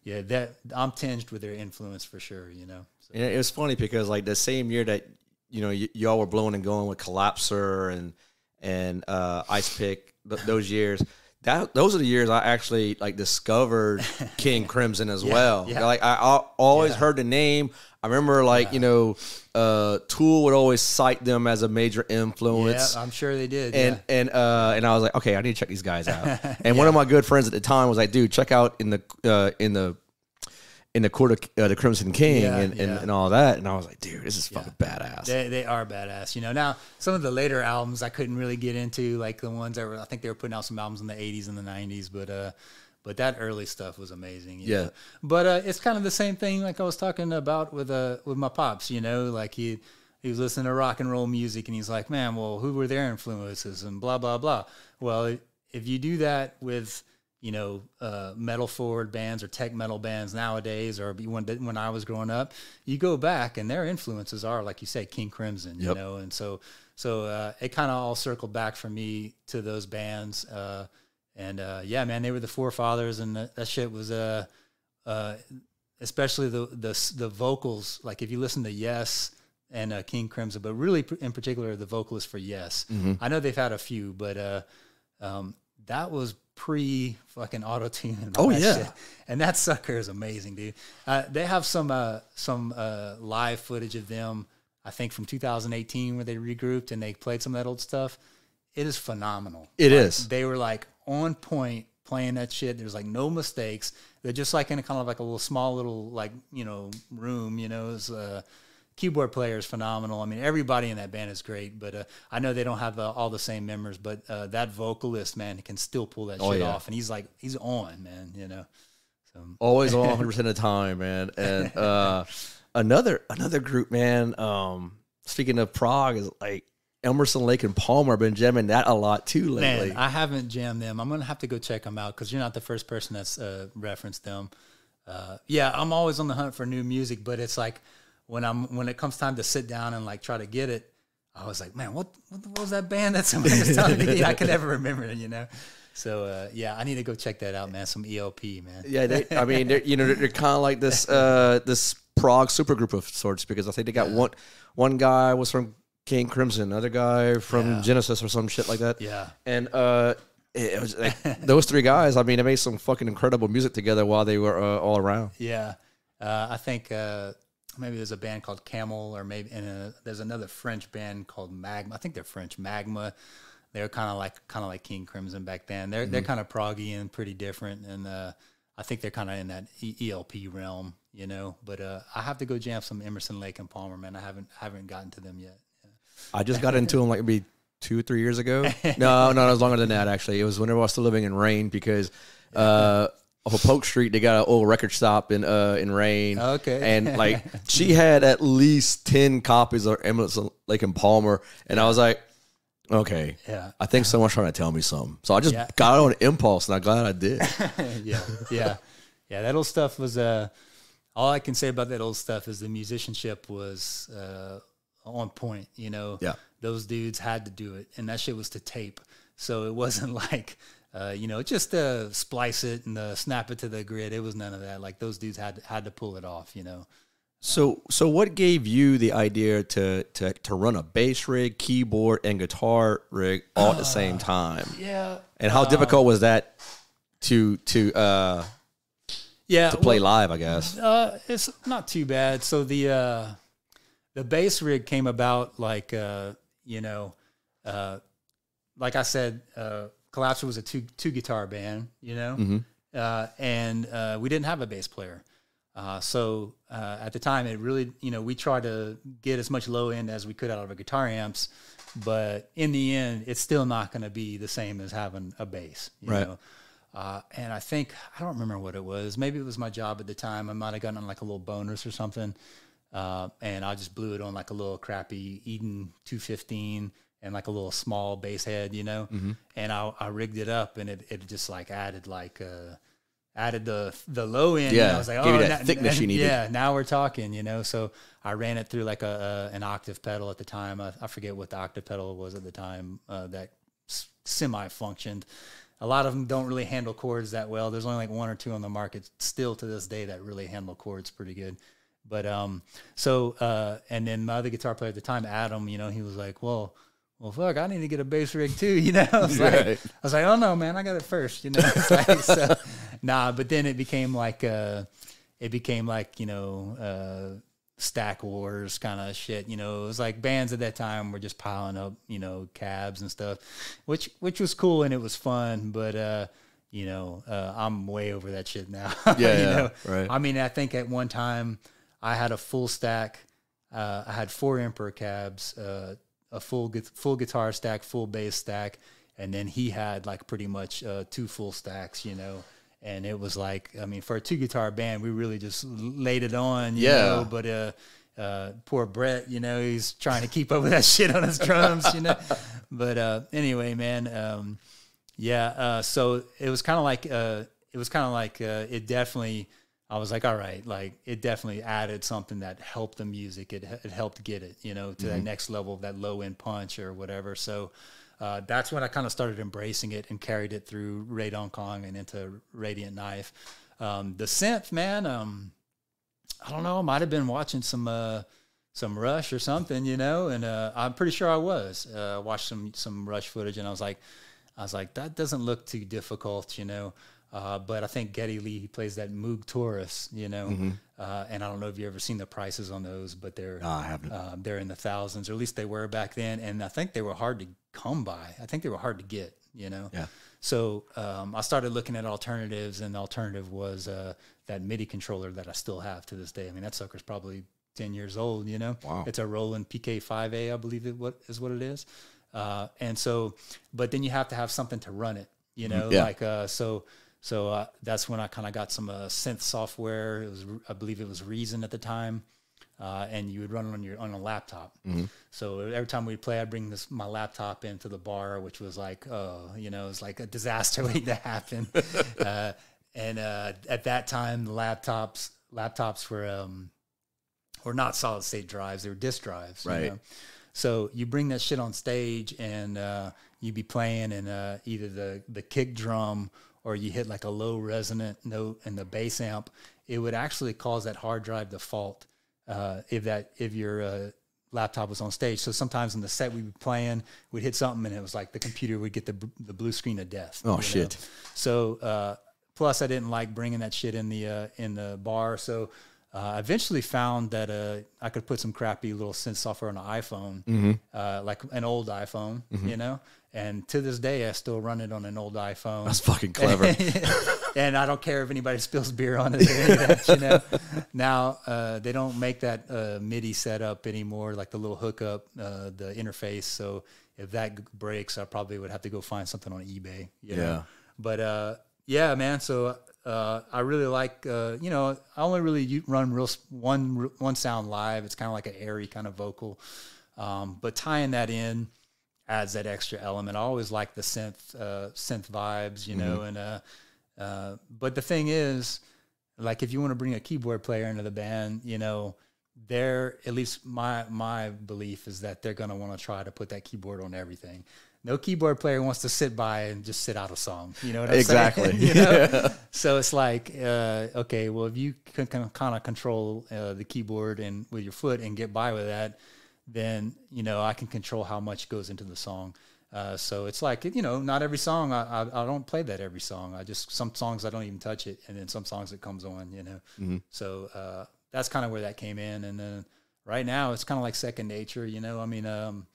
yeah, that I'm tinged with their influence for sure. You know,
so. and it was funny because like the same year that you know y- y'all were blowing and going with Collapser and and uh, Ice Pick those years that those are the years I actually like discovered <laughs> King Crimson as yeah, well. Yeah. Like I, I always yeah. heard the name. I remember like you know, uh, Tool would always cite them as a major influence. Yeah, I'm sure they did. And and uh, and I was like, okay, I need to check these guys out. <laughs> And one of my good friends at the time was like, dude, check out in the uh, in the in the court of uh, the Crimson King yeah, and, and, yeah. and, all that. And I was like, dude, this is fucking yeah.
badass. They, they are badass. You know, now some of the later albums I couldn't really get into, like the ones that were, I think they were putting out some albums in the 80s and the 90s, but, uh, but that early stuff was amazing. yeah. Know? But uh, it's kind of the same thing like I was talking about with uh with my pops. You know, like he he was listening to rock and roll music and he's like, man, well, who were their influences and blah blah blah. Well, if you do that with you know, uh, metal forward bands or tech metal bands nowadays, or when when I was growing up, you go back and their influences are, like you say, King Crimson, yep. you know, and so so uh, it kind of all circled back for me to those bands, uh, and uh, yeah, man, they were the forefathers, and that, that shit was uh, uh, especially the the the vocals. Like if you listen to Yes and uh, King Crimson, but really in particular the vocalist for Yes, mm -hmm. I know they've had a few, but um, that was pre fucking auto tune. Oh yeah, shit. and that sucker is amazing, dude. Uh, they have some uh, some uh, live footage of them, I think from 2018, where they regrouped and they played some of that old stuff. It is phenomenal. It like, is. They were like on point playing that shit. There's like no mistakes. They're just like in a kind of like a little small little like you know room. You know, it's uh, keyboard player is phenomenal. I mean, everybody in that band is great, but uh, I know they don't have uh, all the same members, but uh, that vocalist, man, can still pull that oh, shit yeah. off. And he's like, he's on, man, you know. So. Always on 100% <laughs>
of the time, man. And uh, another another group, man, um, speaking of Prague, is like Emerson Lake and Palmer. have been jamming that a lot too lately. Man,
I haven't jammed them. I'm going to have to go check them out because you're not the first person that's uh, referenced them. Uh, yeah, I'm always on the hunt for new music, but it's like – when I'm when it comes time to sit down and like try to get it, I was like, man, what what, what was that band that somebody was telling me? I can never remember it, you know. So uh, yeah, I need to go check that out, man. Some ELP, man. Yeah, they, I mean, they're, you know, they're, they're kind
of like this uh, this Prague supergroup of sorts because I think they got one one guy was from King Crimson, another guy from yeah. Genesis or some shit like that. Yeah, and uh, it was like, <laughs> those three guys. I mean, they made some fucking incredible music together while they were uh, all around. Yeah,
uh, I think uh, maybe there's a band called Camel, or maybe and a, uh, there's another French band called Magma. I think they're French Magma. They're kind of like kind of like King Crimson back then. They're mm-hmm. they're kind of proggy and pretty different, and uh, I think they're kind of in that ELP realm, you know. But uh, I have to go jam some Emerson Lake and Palmer, man. I haven't haven't gotten to them yet. Yeah. I just got into
them like maybe two three years ago. <laughs> No, no, it was longer than that actually. It was whenever I was still living in Rain because. Uh, off of Polk Street. They got an old record shop in uh in Rain. Okay. And <laughs> like she had at least ten copies of Emmett Lake and Palmer, and I was like, okay, yeah, I think someone's trying to tell me something. So I just yeah. got on impulse, and I'm glad I did. <laughs>
yeah, yeah, yeah. That old stuff was uh, all I can say about that old stuff is the musicianship was uh on point. You know, yeah, those dudes had to do it, and that shit was to tape. So it wasn't <laughs> like uh, you know, just to splice it and uh, snap it to the grid. It was none of that. Like those dudes had had to pull it off, you know.
So, so what gave you the idea to to to run a bass rig, keyboard, and guitar rig all at the same uh, time? Yeah. And how um, difficult was that to to uh yeah to play well, live? I guess
uh, it's not too bad. So the uh, the bass rig came about like uh, you know. Uh, like I said, uh, Collapse was a two two guitar band, you know, mm-hmm. uh, and uh, we didn't have a bass player. Uh, so uh, at the time, it really, you know, we tried to get as much low end as we could out of our guitar amps, but in the end, it's still not going to be the same as having a bass, you right. know. Uh, and I think I don't remember what it was. Maybe it was my job at the time. I might have gotten like a little bonus or something, uh, and I just blew it on like a little crappy Eden 215 and like a little small bass head, you know. Mm-hmm. And I, I rigged it up, and it, it just like added like uh, added the the low end. Yeah, I was like, Gave oh, that now, thickness you <laughs> needed. Yeah, now we're talking, you know. So I ran it through like a, a an octave pedal at the time. I, I, forget what the octave pedal was at the time uh, that semi functioned. A lot of them don't really handle chords that well. There's only like one or two on the market still to this day that really handle chords pretty good. But um, so uh, and then my other guitar player at the time, Adam, you know, he was like, well well, fuck, I need to get a bass rig too, <laughs> you know? I was, right. like, I was like, oh no, man, I got it first, you know? like, so, <laughs> nah, but then it became like, uh, it became like, you know, uh, stack wars kind of shit, you know? It was like bands at that time were just piling up, you know, cabs and stuff, which, which was cool and it was fun, but, uh, you know, uh, I'm way over that shit now. <laughs> Yeah, you yeah, know? right. I mean, I think at one time I had a full stack, uh, I had four Emperor cabs, uh, a full full guitar stack, full bass stack, and then he had like pretty much uh, two full stacks, you know. And it was like, I mean, for a two guitar band, we really just laid it on, you yeah. know. But uh, uh, poor Brett, you know, he's trying to keep up with that <laughs> shit on his drums, you know. but uh, anyway, man, um, yeah. Uh, so it was kind of like uh, it was kind of like it definitely I was like, all right, like it definitely added something that helped the music. It, it helped get it, you know, to mm -hmm. that mm-hmm. next level of that low end punch or whatever. So uh, that's when I kind of started embracing it and carried it through Radon Kong and into Radiant Knife. Um, the synth, man, um, I don't know, I might have been watching some. Uh, some Rush or something, you know, and uh, I'm pretty sure I was. Uh, I watched some some Rush footage, and I was like, I was like, that doesn't look too difficult, you know. Uh, but I think Getty Lee, he plays that Moog Taurus, you know, mm -hmm. uh, and I don't know if you've ever seen the prices on those, but they're no, I haven't. Uh, they're in the thousands, or at least they were back then, and I think they were hard to come by. I think they were hard to get, you know. Yeah. So um, I started looking at alternatives, and the alternative was uh, that MIDI controller that I still have to this day. I mean, that sucker's probably ten years old, you know. Wow. It's a Roland PK5A, I believe it what is what it is. Uh, and so, but then you have to have something to run it, you mm-hmm. know, yeah. like uh, so so uh, that's when I kind of got some uh, synth software. It was, I believe, it was Reason at the time, uh, and you would run it on your on a laptop. Mm-hmm. So every time we'd play, I'd bring this my laptop into the bar, which was like, oh, you know, it was like a disaster <laughs> waiting to happen. <laughs> Uh, and uh, at that time, the laptops laptops were um, were not solid state drives; they were disk drives, right? You know? So you bring that shit on stage, and uh, you'd be playing, and either the the kick drum or you hit like a low resonant note in the bass amp, it would actually cause that hard drive to fault uh, if that if your uh, laptop was on stage. So sometimes in the set we'd be playing, we'd hit something and it was like the computer would get the the blue screen of death. Oh shit! Know? So uh, plus I didn't like bringing that shit in the uh, in the bar. So uh, I eventually found that uh, I could put some crappy little synth software on an iPhone, mm -hmm. uh, like an old iPhone, mm -hmm. you know, and to this day, I still run it on an old iPhone. That's fucking clever. <laughs> and I don't care if anybody spills beer on it or any of that. You know, now uh, they don't make that uh, MIDI setup anymore, like the little hookup, uh, the interface. So if that breaks, I probably would have to go find something on eBay. You know? Yeah. But uh, yeah, man. So uh, I really like. Uh, you know, I only really run real one one sound live. It's kind of like an airy kind of vocal, um, but tying that in adds that extra element. I always like the synth uh, synth vibes, you know. Mm -hmm. And uh, uh, but the thing is, like if you want to bring a keyboard player into the band, you know, they're at least my my belief is that they're gonna want to try to put that keyboard on everything. No keyboard player wants to sit by and just sit out a song. You know what I'm exactly. saying? Exactly. <laughs> you know? <laughs> yeah. So it's like, uh, okay, well, if you can, can kind of control uh, the keyboard and with your foot and get by with that, then you know I can control how much goes into the song. Uh, so it's like you know, not every song. I, I, I don't play that every song. I just some songs I don't even touch it, and then some songs it comes on. You know, mm -hmm. so uh, that's kind of where that came in. And then right now it's kind of like second nature. You know, I mean, um,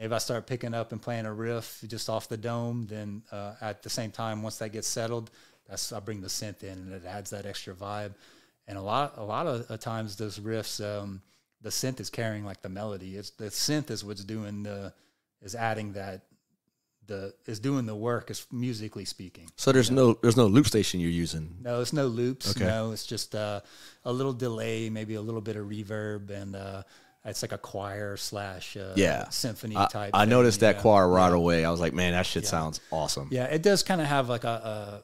if I start picking up and playing a riff just off the dome, then uh, at the same time, once that gets settled, that's I bring the synth in, and it adds that extra vibe. And a lot a lot of uh, times those riffs. Um, the synth is carrying like the melody. It's the synth is what's doing the is adding that the is doing the work is musically speaking.
So there's you know? no there's no loop station you're using.
No, it's no loops. Okay. No, it's just uh, a little delay, maybe a little bit of reverb, and uh, it's like a choir slash uh, yeah symphony I, type. I thing, noticed that know?
choir right yeah. away. I was like, man, that shit yeah. sounds awesome.
Yeah, it does kind of have like a,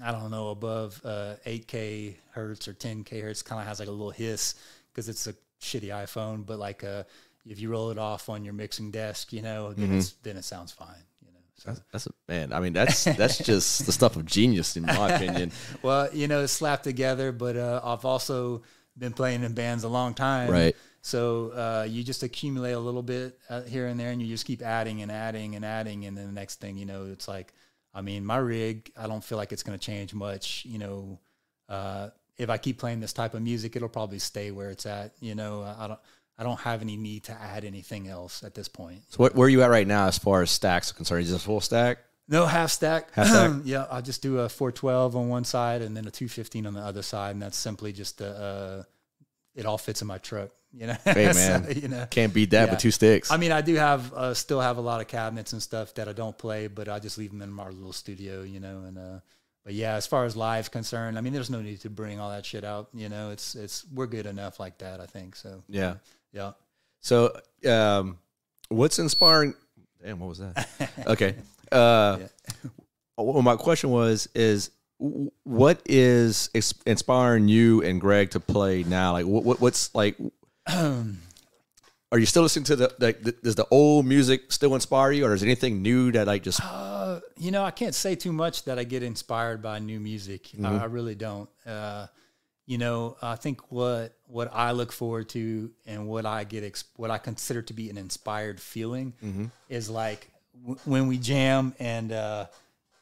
a I don't know above 8k uh, hertz or 10k hertz kind of has like a little hiss because it's a shitty iPhone, but like a uh, if you roll it off on your mixing desk, you know, then, mm-hmm. then it sounds fine. You
know, so. that's, that's a man. I mean, that's that's <laughs> just the stuff of genius, in my opinion.
<laughs> well, you know, it's slapped together, but uh, I've also been playing in bands a long time, right? So uh, you just accumulate a little bit uh, here and there, and you just keep adding and adding and adding, and then the next thing you know, it's like, I mean, my rig, I don't feel like it's going to change much, you know. Uh, if I keep playing this type of music, it'll probably stay where it's at. You know, I don't. I don't have any need to add anything else at this point. So,
where are you at right now as far as stacks are concerned? Is this full stack?
No, half stack. Half stack. <clears throat> yeah, I just do a 412 on one side and then a 215 on the other side, and that's simply just a, uh, it all fits in my truck. You know, hey <laughs> man, so, you know, can't beat that yeah. with two sticks. I mean, I do have uh, still have a lot of cabinets and stuff that I don't play, but I just leave them in my little studio, you know, and uh, but yeah, as far as life's concerned, I mean, there's no need to bring all that shit out. You know, it's it's we're good enough like that. I think so. Yeah, yeah.
So, um, what's inspiring? Damn, what was that? <laughs> okay. Uh, yeah. Well, my question was: is what is inspiring you and Greg to play now? Like, what, what what's like? <clears throat> Um, are you still listening to the, like does the old music still inspire you or is anything new that like just
uh, you know i can't say too much that i get inspired by new music mm -hmm. I, mm-hmm. I, really don't uh, you know i think what what i look forward to and what i get what i consider to be an inspired feeling mm -hmm. is like when we jam and uh,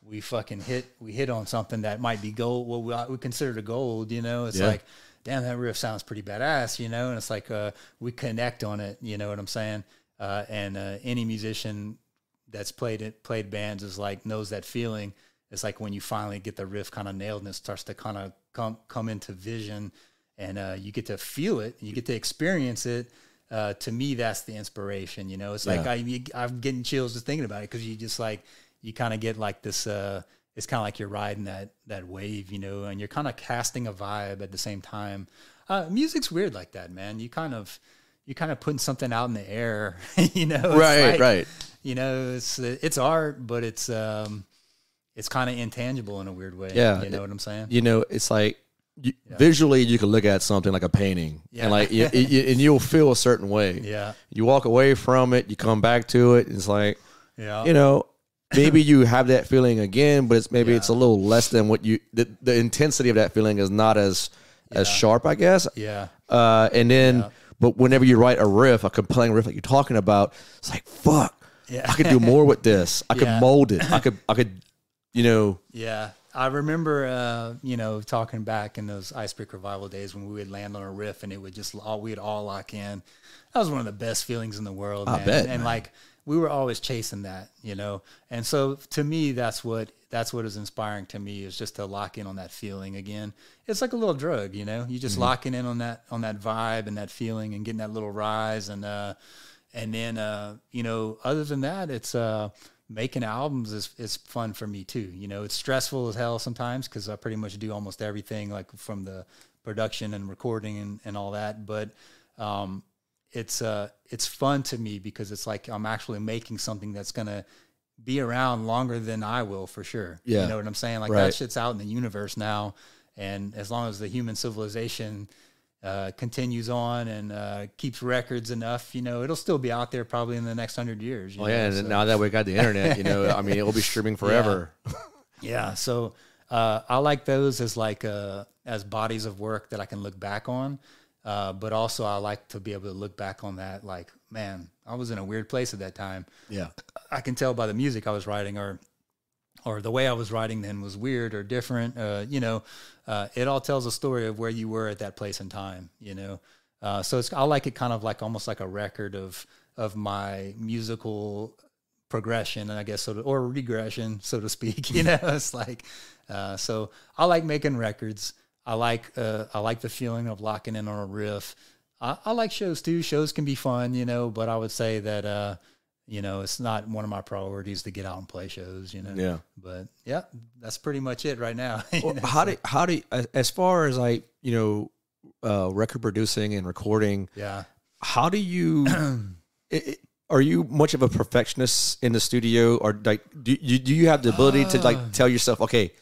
we fucking hit we hit on something that might be gold what we, we consider the gold you know it's yeah. like damn, that riff sounds pretty badass, you know? And it's like, uh, we connect on it, you know what I'm saying? Uh, and uh, any musician that's played it, played bands is like, knows that feeling. It's like when you finally get the riff kind of nailed and it starts to kind of come, come into vision and uh, you get to feel it, you get to experience it. Uh, to me, that's the inspiration, you know? It's yeah. like I, I'm getting chills just thinking about it because you just like, you kind of get like this uh, it's kind of like you're riding that that wave, you know, and you're kind of casting a vibe at the same time. Uh, music's weird like that, man. You kind of you kind of putting something out in the air, <laughs> you know. Right, like, right. You know, it's it's art, but it's um, it's kind of intangible in a weird way. Yeah, you know it, what I'm saying. You
know, it's like you, yeah. visually you can look at something like a painting yeah. and like you, you, and you'll feel a certain way <laughs> yeah you walk away from it you come back to it it's like yeah you know maybe <laughs> you have that feeling again, but it's maybe yeah. it's a little less than what you the, the intensity of that feeling is not as yeah. as sharp, I guess. Yeah. Uh, and then, yeah. but whenever you write a riff, a compelling riff like you're talking about, it's like fuck. Yeah. I could do more with this. I could mold it. I <laughs> could. I could. You know.
Yeah. I remember, uh, you know, talking back in those Icebreaker Revival days when we would land on a riff and it would just all we'd all lock in. That was one of the best feelings in the world. Man. I bet. And, and like we were always chasing that, you know. And so to me, that's what that's what is inspiring to me is just to lock in on that feeling again. It's like a little drug, you know. You just mm-hmm. locking in on that on that vibe and that feeling and getting that little rise and uh and then uh you know other than that it's uh making albums is, is fun for me too you know it's stressful as hell sometimes because i pretty much do almost everything like from the production and recording and, and all that but um it's uh it's fun to me because it's like I'm actually making something that's gonna be around longer than I will for sure. Yeah. You know what I'm saying? Like right. that shit's out in the universe now. And as long as the human civilization uh, continues on and uh, keeps records enough, you know, it'll still be out there probably in the next hundred years. Well, oh, know? yeah. So. And now that we got the internet, you know, I mean, it'll be <laughs> streaming forever. Yeah. <laughs> yeah. So uh, I like those as like uh, as bodies of work that I can look back on. Uh, but also, I like to be able to look back on that, like, man, I was in a weird place at that time. Yeah, I can tell by the music I was writing, or or the way I was writing then was weird or different. Uh, you know, uh, it all tells a story of where you were at that place and time. You know, uh, so it's I like it kind of like almost like a record of of my musical progression, I guess, so to, or regression, so to speak. <laughs> You know, it's like uh, so I like making records. I like uh, I like the feeling of locking in on a riff. I, I, like shows too. Shows can be fun, you know, but I would say that uh, you know it's not one of my priorities to get out and play shows, you know. Yeah. But yeah, that's pretty much it right now. <laughs> Well, how
do how do as far as like you know uh, record producing and recording? Yeah. How do you? <clears throat> are you much of a perfectionist in the studio, or like do you do you have the ability uh. to like uh. tell yourself, okay?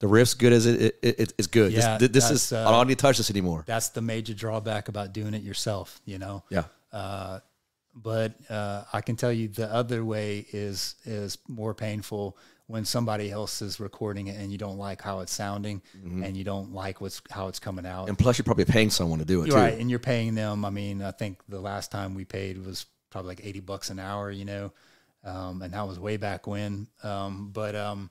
the riff's good as it, it, it it's good. Yeah, this, this is uh, I don't need to touch this anymore.
That's the major drawback about doing it yourself, you know. Yeah. Uh, but uh, I can tell you the other way is is more painful when somebody else is recording it and you don't like how it's sounding mm-hmm. and you don't like what's how it's coming out. And plus, you're probably paying someone to do it, right? Too. And you're paying them. I mean, I think the last time we paid was probably like eighty bucks an hour, you know, um, and that was way back when. Um, but um,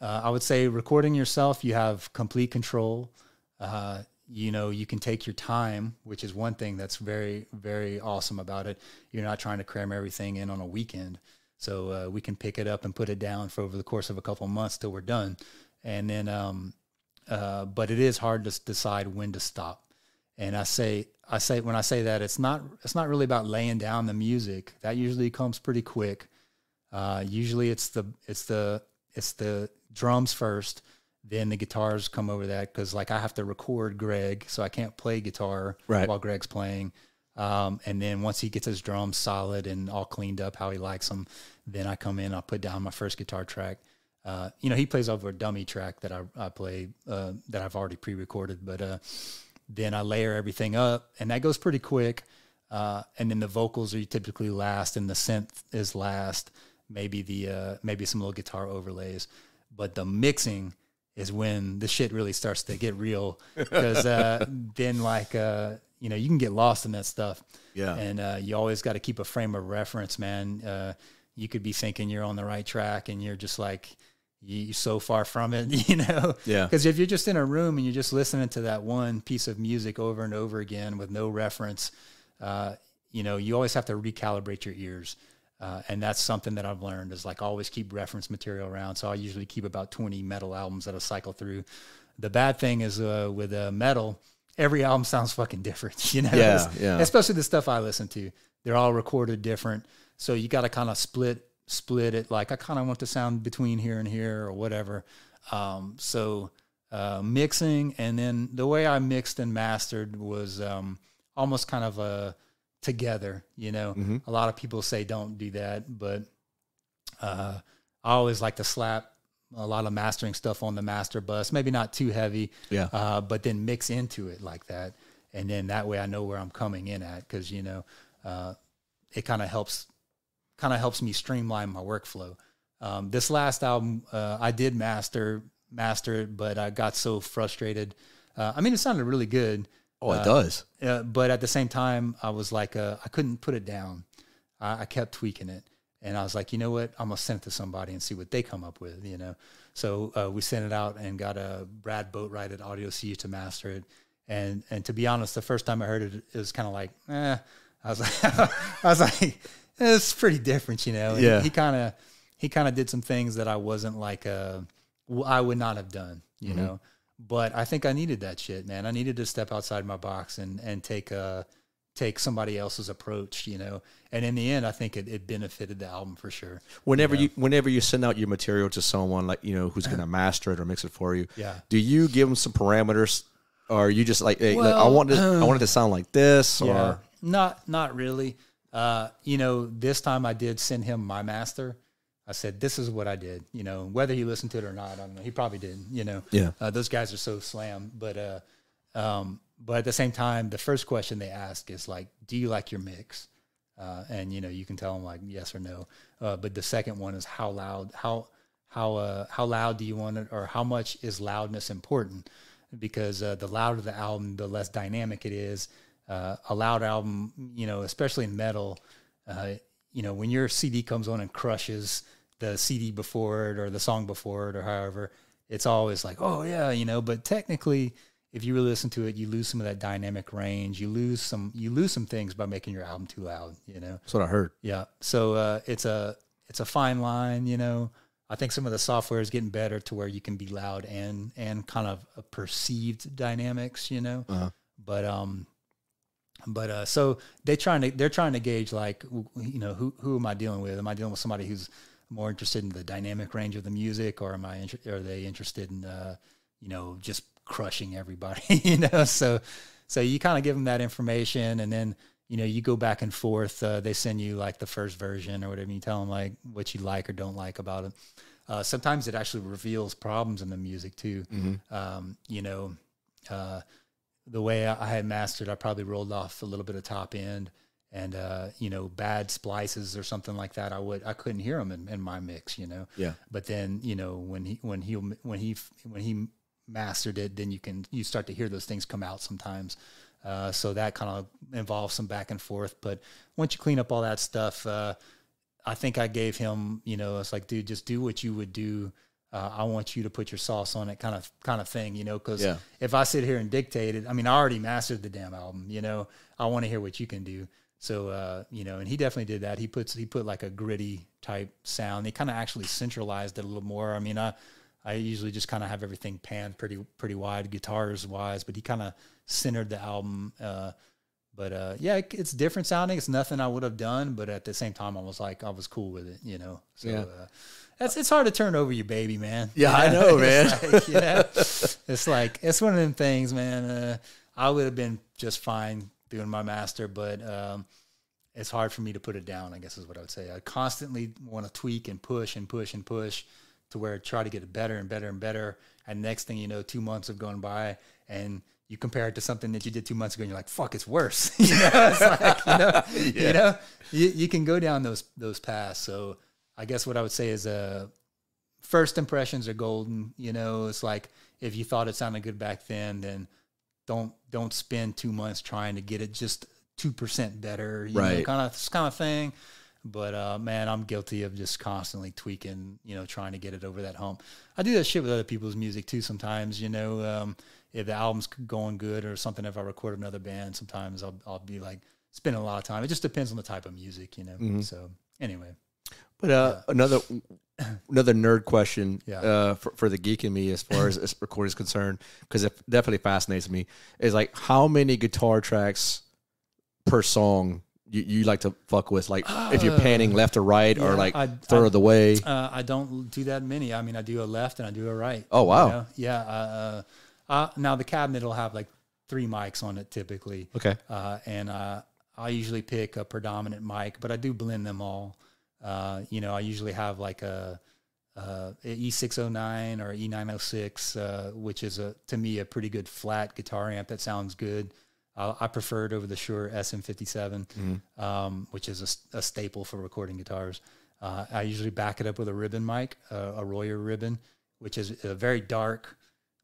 uh, I would say recording yourself, you have complete control. Uh, you know, you can take your time, which is one thing that's very, very awesome about it. You're not trying to cram everything in on a weekend. So uh, we can pick it up and put it down for over the course of a couple months till we're done. And then, um, uh, but it is hard to decide when to stop. And I say, I say, when I say that, it's not, it's not really about laying down the music. That usually comes pretty quick. Uh, usually, it's the, it's the, it's the drums first, then the guitars come over that because like I have to record Greg, so I can't play guitar right. while Greg's playing. Um, and then once he gets his drums solid and all cleaned up how he likes them, then I come in, I put down my first guitar track. Uh, you know, he plays over a dummy track that I, I play uh, that I've already pre-recorded, but uh, then I layer everything up, and that goes pretty quick. Uh, and then the vocals are typically last, and the synth is last. Maybe the uh, maybe some little guitar overlays but the mixing is when the shit really starts to get real because <laughs> uh, then like uh, you know you can get lost in that stuff yeah and uh, you always got to keep a frame of reference man uh, you could be thinking you're on the right track and you're just like you so far from it <laughs> you know yeah because if you're just in a room and you're just listening to that one piece of music over and over again with no reference uh, you know you always have to recalibrate your ears uh, and that's something that I've learned is like always keep reference material around. So I usually keep about 20 metal albums that I cycle through. The bad thing is uh, with uh, metal, every album sounds fucking different, <laughs> you know? Yeah, yeah. Especially the stuff I listen to. They're all recorded different. So you got to kind of split split it like I kind of want to sound between here and here or whatever. Um, so uh, mixing and then the way I mixed and mastered was um, almost kind of a together. You know, mm-hmm. a lot of people say don't do that, but uh, I always like to slap a lot of mastering stuff on the master bus, maybe not too heavy, yeah. Uh, but then mix into it like that, and then that way I know where I'm coming in at because you know uh, it kind of helps, kind of helps me streamline my workflow. Um, this last album uh, I did master master it, but I got so frustrated. Uh, I mean, it sounded really good, Oh, it uh, does. Uh, but at the same time, I was like, uh, I couldn't put it down. I, I, kept tweaking it, and I was like, you know what? I'm gonna send it to somebody and see what they come up with. You know, so uh, we sent it out and got a Brad Boatwright at Audio CU to master it. And and to be honest, the first time I heard it, it was kind of like, eh. I was <laughs> like, <laughs> I was like, it's pretty different, you know. And yeah. He kind of he kind of did some things that I wasn't like uh, I would not have done, you mm -hmm. know. But I think I needed that shit, man. I needed to step outside my box and and take a uh, take somebody else's approach, you know. And in the end, I think it, it benefited the album for sure. Whenever you, know?
you, whenever you send out your material to someone like you know who's going to master it or mix it for you, yeah. Do you give them some parameters, or are you just like, hey, well, like I want it, I want it to <clears throat> sound like this? Yeah, or
not not really. Uh, you know, this time I did send him my master, I said, "This is what I did," you know. Whether he listened to it or not, I don't know. He probably did, you know. Yeah. Uh, those guys are so slam, but uh, um, but at the same time, the first question they ask is like, "Do you like your mix?" Uh, and you know, you can tell them like yes or no. Uh, but the second one is how loud, how how uh, how loud do you want it, or how much is loudness important? Because uh, the louder the album, the less dynamic it is. a loud album, you know, especially in metal, you know, when your CD comes on and crushes the CD before it or the song before it or however, it's always like, oh yeah, you know. But technically, if you really listen to it, you lose some of that dynamic range. You lose some you lose some things by making your album too loud. You know, that's what I heard. Yeah. So uh, it's a it's a fine line. You know, I think some of the software is getting better to where you can be loud and and kind of perceived dynamics. You know, uh -huh. but um. But uh, so they trying to they're trying to gauge like you know who who am I dealing with? Am I dealing with somebody who's more interested in the dynamic range of the music, or am I inter- are they interested in uh, you know just crushing everybody? <laughs> you know, so so you kind of give them that information, and then you know you go back and forth. Uh, they send you like the first version or whatever. You tell them like what you like or don't like about it. Uh, sometimes it actually reveals problems in the music too. Mm-hmm. Um, you know, uh, the way I had mastered, I probably rolled off a little bit of top end and uh, you know bad splices or something like that i would i couldn't hear him in, in, my mix you know yeah but then you know when he when he when he when he mastered it then you can you start to hear those things come out sometimes uh, so that kind of involves some back and forth but once you clean up all that stuff uh, i think i gave him you know it's like dude just do what you would do uh, I want you to put your sauce on it, kind of kind of thing, you know. Because yeah. if I sit here and dictate it, I mean, I already mastered the damn album, you know. I want to hear what you can do. So uh, you know, and he definitely did that. He puts he put like a gritty type sound. He kind of actually centralized it a little more. I mean, I I usually just kind of have everything panned pretty pretty wide guitars wise, but he kind of centered the album. Uh, but uh, yeah, it, it's different sounding. It's nothing I would have done, but at the same time, I was like, I was cool with it, you know. So yeah. uh, that's it's hard to turn over your baby, man. Yeah, I know, <laughs> man. it's, like, it's like it's one of them things, man. Uh, I would have been just fine doing my master, but um, it's hard for me to put it down. I guess is what I would say. I constantly want to tweak and push and push and push to where I try to get it better and better and better. And next thing you know, two months have gone by, and you compare it to something that you did two months ago, and you're like, "Fuck, it's worse." <laughs> you know, it's like, you know, yeah. you, know you, you, can go down those those paths. So I guess what I would say is, uh, first impressions are golden. You know, it's like if you thought it sounded good back then, then don't don't spend two months trying to get it just two percent better, you right? Know, kind of this kind of thing. But uh, man, I'm guilty of just constantly tweaking, you know, trying to get it over that hump. I do that shit with other people's music too. Sometimes, you know, um, if the album's going good or something, if I record another band, sometimes I'll I'll be like spending a lot of time. It just depends on the type of music, you know. Mm -hmm. So anyway, but uh, yeah. another
<clears throat> another nerd question yeah. uh, for, for the geek in me as far as, as <laughs> recording is concerned because it definitely fascinates me is like how many guitar tracks per song you, you like to fuck with like uh, if you're panning left or right yeah, or like I, third I, of the way
uh, i don't do that many i mean i do a left and i do a right oh wow you know? yeah uh, uh, uh, now the cabinet will have like three mics on it typically okay and i usually pick a predominant mic but i do blend them all uh, you know, I usually have like uh, E a E609 or E906, uh, which is a to me a pretty good flat guitar amp that sounds good. I, I prefer it over the Shure SM57, mm-hmm. um, which is a, a, staple for recording guitars. Uh, I usually back it up with a ribbon mic, uh, a Royer ribbon, which is very dark,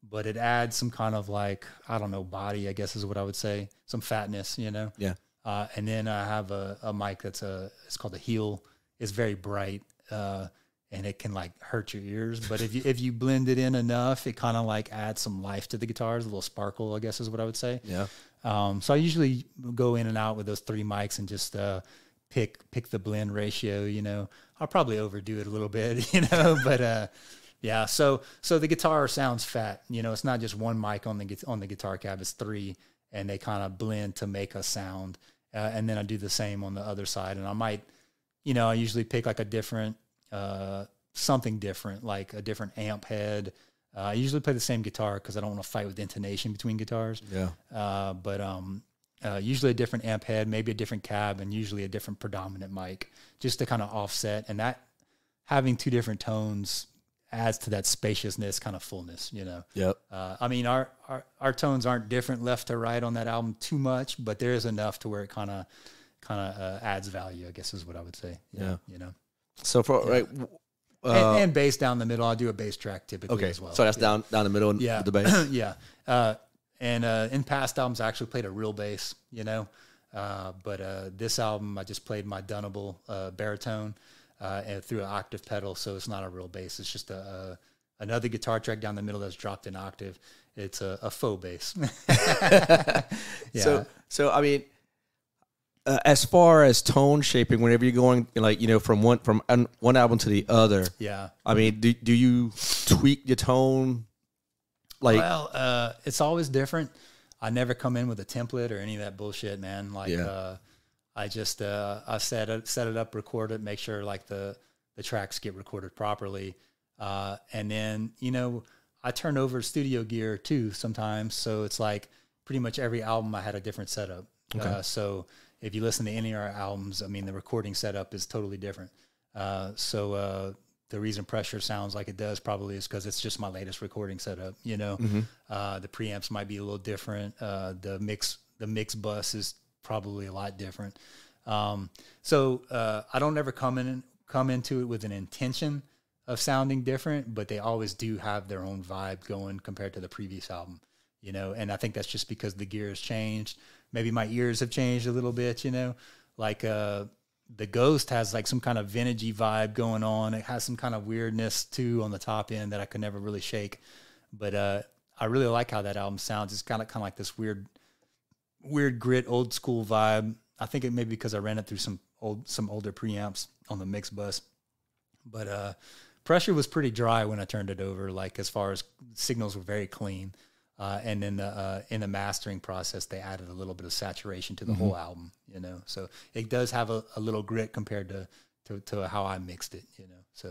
but it adds some kind of like I don't know body, I guess is what I would say, some fatness, you know. Yeah. Uh, and then I have a, a mic that's a it's called a heel is very bright uh, and it can like hurt your ears. But if you if you blend it in enough, it kind of like adds some life to the guitars, a little sparkle, I guess is what I would say. Yeah. Um, so I usually go in and out with those three mics and just uh, pick pick the blend ratio. You know, I'll probably overdo it a little bit. <laughs> You know, but uh, yeah. So so the guitar sounds fat. You know, it's not just one mic on the on the guitar cab. It's three, and they kind of blend to make a sound. Uh, and then I do the same on the other side, and I might you know, I usually pick like a different, uh, something different, like a different amp head. Uh, I usually play the same guitar because I don't want to fight with intonation between guitars. Yeah. Uh, but um, uh, usually a different amp head, maybe a different cab, and usually a different predominant mic, just to kind of offset. And that having two different tones adds to that spaciousness, kind of fullness. You know. Yep. Uh, I mean, our, our our tones aren't different left to right on that album too much, but there is enough to where it kind of kind of uh, adds value, I guess is what I would say. Yeah. yeah. You know?
So for, yeah. right. Uh, and, and,
uh, bass down the middle. I do a bass track typically okay. as well. So that's yeah. down,
down the middle. Yeah. The bass. <clears throat>
yeah. Uh, and uh, in past albums, I actually played a real bass, you know? Uh, but this album, I just played my Dunable baritone and through an octave pedal. So it's not a real bass. It's just a, a another guitar track down the middle that's dropped an octave. It's a, a faux bass. <laughs> <laughs> yeah. So, so I mean,
uh, as far as tone shaping, whenever you're going like you know from one from one album to the other, yeah. I mean, do do you tweak your tone? Like, well,
uh, it's always different. I never come in with a template or any of that bullshit, man. Like, yeah. uh, I just uh, I set it, set it up, record it, make sure like the the tracks get recorded properly, uh, and then you know I turn over studio gear too sometimes. So it's like pretty much every album I had a different setup. Okay. Uh, so if you listen to any of our albums, I mean, the recording setup is totally different. Uh, so uh, the reason pressure sounds like it does probably is because it's just my latest recording setup. You know, mm -hmm. uh, the preamps might be a little different. Uh, the mix, the mix bus is probably a lot different. Um, so uh, I don't ever come in come into it with an intention of sounding different, but they always do have their own vibe going compared to the previous album. You know, and I think that's just because the gear has changed maybe my ears have changed a little bit, you know, like uh, the ghost has like some kind of vintagey vibe going on. It has some kind of weirdness too on the top end that I could never really shake. But uh, I really like how that album sounds. It's kind of kind of like this weird, weird grit, old school vibe. I think it may be because I ran it through some old some older preamps on the mix bus. But uh, pressure was pretty dry when I turned it over. Like as far as signals were very clean. Uh, and in the uh, in the mastering process, they added a little bit of saturation to the mm -hmm. whole album, you know. So it does have a, a little grit compared to, to, to how I mixed it, you know. So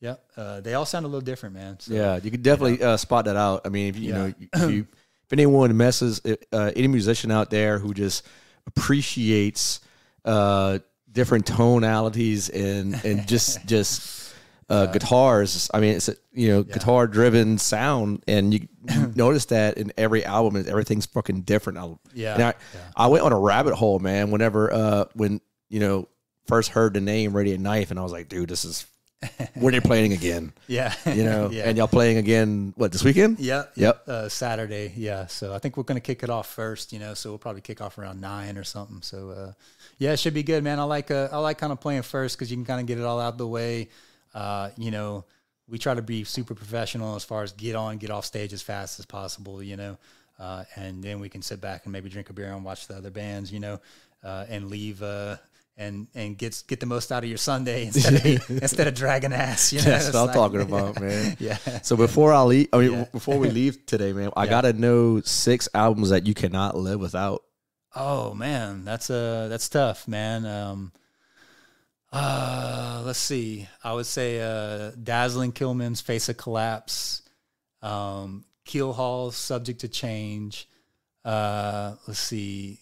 yeah, uh, they all sound a little different, man. So, yeah,
you can definitely you uh, know. spot that out. I mean, if you, yeah. you know, you, <clears throat> if anyone messes uh, any musician out there who just appreciates uh, different tonalities and and just <laughs> just uh, guitars. I mean, it's a, you know yeah. guitar driven sound, and <clears throat> you notice that in every album, and everything's fucking different. I, yeah, I, yeah, I, went on a rabbit hole, man. Whenever uh, when you know first heard the name Radiant Knife, and I was like, dude, this is <laughs> when you're playing again. yeah, you know, <laughs> yeah. and y'all playing again what this weekend? Yeah, yep,
uh, Saturday. Yeah, so I think we're gonna kick it off first. You know, so we'll probably kick off around nine or something. So uh, yeah, it should be good, man. I like uh, I like kind of playing first because you can kind of get it all out of the way uh, you know, we try to be super professional as far as get on, get off stage as fast as possible, you know, uh, and then we can sit back and maybe drink a beer and watch the other bands, you know, uh, and leave. Uh, and, and get get the most out of your Sunday instead of <laughs> <laughs> instead of dragging ass. You know? That's what I'm talking <laughs> about, man. yeah.
So before I leave, I mean, yeah. before we leave today, man, I yeah. gotta know six albums that you cannot live without.
Oh man, that's uh that's tough, man. Um, uh, let's see. I would say uh, Dazzling Killman's Face of Collapse, um, Keel Hall's Subject to Change. Uh, let's see,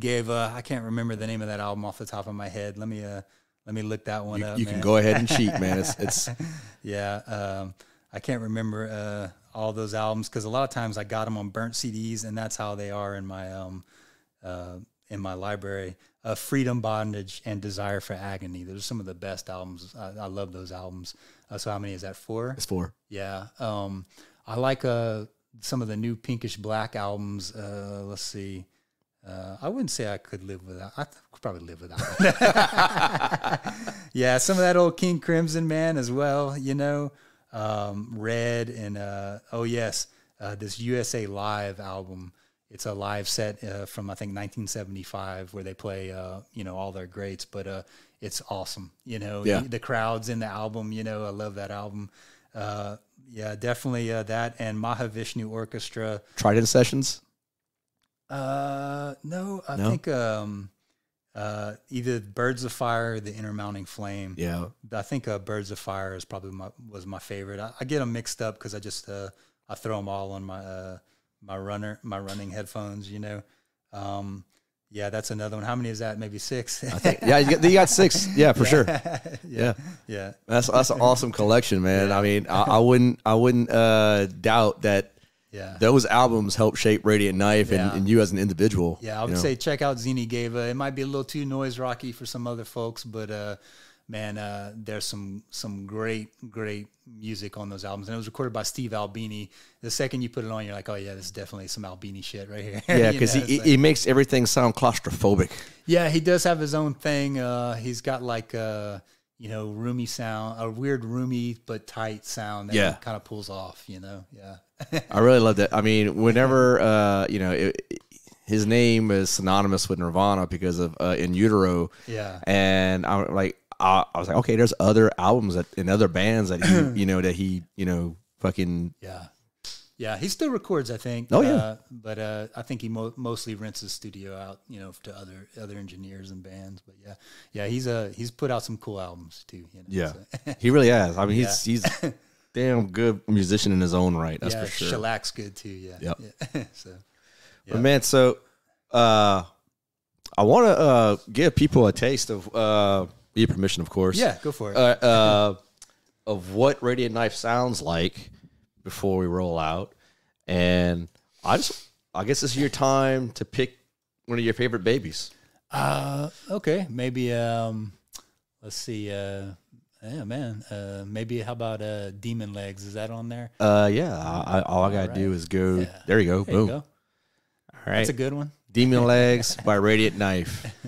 gave I can't remember the name of that album off the top of my head. Let me uh, let me look that one you, up. You man. can go ahead and cheat, <laughs> man. It's it's <laughs> yeah. Um, I can't remember uh, all those albums because a lot of times I got them on burnt CDs, and that's how they are in my um, uh, in my library of uh, Freedom, Bondage, and Desire for Agony. Those are some of the best albums. I, I love those albums. Uh, so how many is that? Four. It's four. Yeah. Um, I like uh, some of the new Pinkish Black albums. Uh, let's see. Uh, I wouldn't say I could live without. I could probably live without. <laughs> yeah, some of that old King Crimson man as well. You know, um, Red and uh, oh yes, uh, this USA Live album it's a live set uh, from I think 1975 where they play uh, you know all their greats, but uh, it's awesome. You know, yeah. the crowds in the album. You know, I love that album. Uh, yeah, definitely uh, that and Mahavishnu Orchestra.
Trident sessions.
Uh, no, I no? think um, uh, either Birds of Fire, or The Intermounting Flame. Yeah, I think uh, Birds of Fire is probably my was my favorite. I, I get them mixed up because I just uh, I throw them all on my. Uh, my runner, my running headphones, you know. Um, yeah, that's another one. How many is that? Maybe six. I think. Yeah, you got, six. Yeah, for <laughs> yeah. sure. <laughs> Yeah. yeah,
That's that's an awesome collection, man. Yeah. I mean, I, I, wouldn't I wouldn't uh, doubt that. Yeah. Those albums help shape Radiant Knife and, and, you as an individual. Yeah, I would say know.
check out Zini Gava. It might be a little too noise rocky for some other folks, but uh, man, uh, there's some some great great music on those albums, and it was recorded by Steve Albini. The second you put it on, you're like, oh yeah, this is definitely some Albini shit right here. <laughs> Yeah, because he, like, he
makes everything sound claustrophobic.
Yeah, he does have his own thing. Uh, he's got like a uh, you know roomy sound, a weird roomy but tight sound that yeah. kind of pulls off. You know, yeah. <laughs>
I really love that. I mean, whenever uh, you know. It, it, his name is synonymous with Nirvana because of uh, In Utero. Yeah. And I'm like, I, I was like, okay, there's other albums that, and other bands that he, <clears throat> you know that he you know fucking
yeah. Yeah, he still records, I think. Oh yeah, uh, but uh, I think he mo mostly rents his studio out, you know, to other other engineers and bands. But yeah, yeah, he's a uh, he's put out some cool albums too. You know, yeah, so. <laughs> he really has. I mean, yeah. he's
he's <laughs> damn good musician in his own right. That's yeah, for sure. Shellac's good too. Yeah. Yep. Yeah. <laughs> so,
yeah.
but man, so uh, I want to uh, give people a taste of uh, your permission, of course. Yeah, go for it. Uh, uh, of what Radiant Knife sounds like before we roll out, and I just, I guess this is your time to pick one of your favorite babies.
Uh, okay, maybe. Um, let's see. Uh, yeah, man. Uh, maybe how about uh, Demon Legs? Is that on there? Uh, yeah. I, I, all I gotta all right. do
is go. Yeah. There you go. There boom. You go.
All right. That's a good one. Demon <laughs>
Legs by Radiant Knife. <laughs>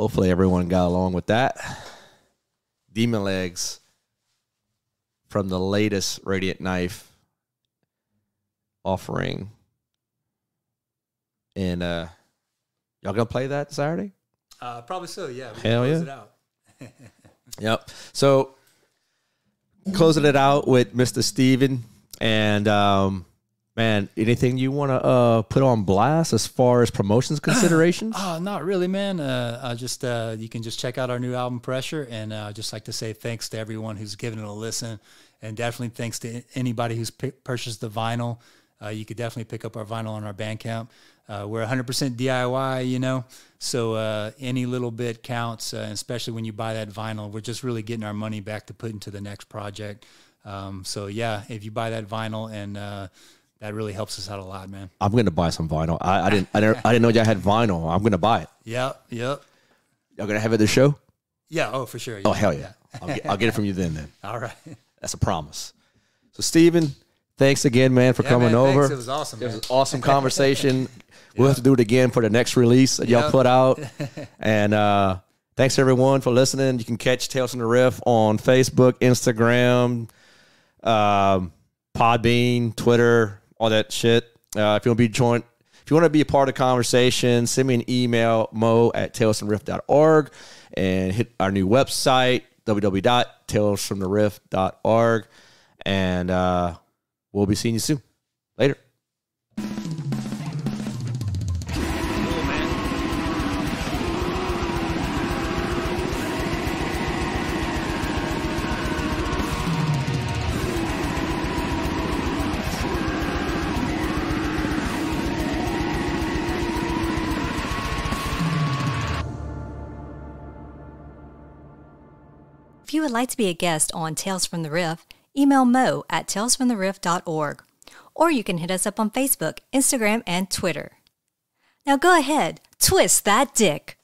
Hopefully, everyone got along with that. Demon legs from the latest Radiant Knife offering. And uh, y'all gonna play that Saturday?
Uh, probably so. Yeah. Hell yeah. <laughs>
yep. So closing it out with Mr. Steven and um, Man, anything you want to uh, put on blast as far as promotions <clears throat> considerations?
oh, not really, man. Uh, I just uh, you can just check out our new album, Pressure, and uh, just like to say thanks to everyone who's given it a listen, and definitely thanks to anybody who's purchased the vinyl. Uh, you could definitely pick up our vinyl on our Bandcamp. Uh, we're 100% DIY, you know, so any little bit counts, especially when you buy that vinyl. We're just really getting our money back to put into the next project. Um, so yeah, if you buy that vinyl and that really helps us out a lot, man.
I'm gonna buy some vinyl. I, I didn't I didn't I didn't know y'all had vinyl. I'm gonna buy it.
Yep, yep. Y'all gonna have it at the show? Yeah. Oh, for sure. Yeah. Oh hell yeah! I'll, get, I'll, get, it from you then.
Then. <laughs> All right. That's a promise. So Steven, thanks again, man, for yeah, coming man, over. It was awesome. It man. was an awesome conversation. <laughs> We'll have to do it again for the next release that y'all put out. <laughs> and uh, thanks everyone for listening. You can catch Tales from the Riff on Facebook, Instagram, um, Podbean, Twitter, all that shit. Uh, if you want to be joint, if you want to be a part of the conversation, send me an email, mo at talesfromriff.org and hit our new website, www.talesfromtheriff.org. And uh, we'll be seeing you soon. Later.
you would like to be a guest on Tales from the Riff, email mo at talesfromtheriff.org, or you can hit us up on Facebook, Instagram, and Twitter. Now go ahead, twist that dick.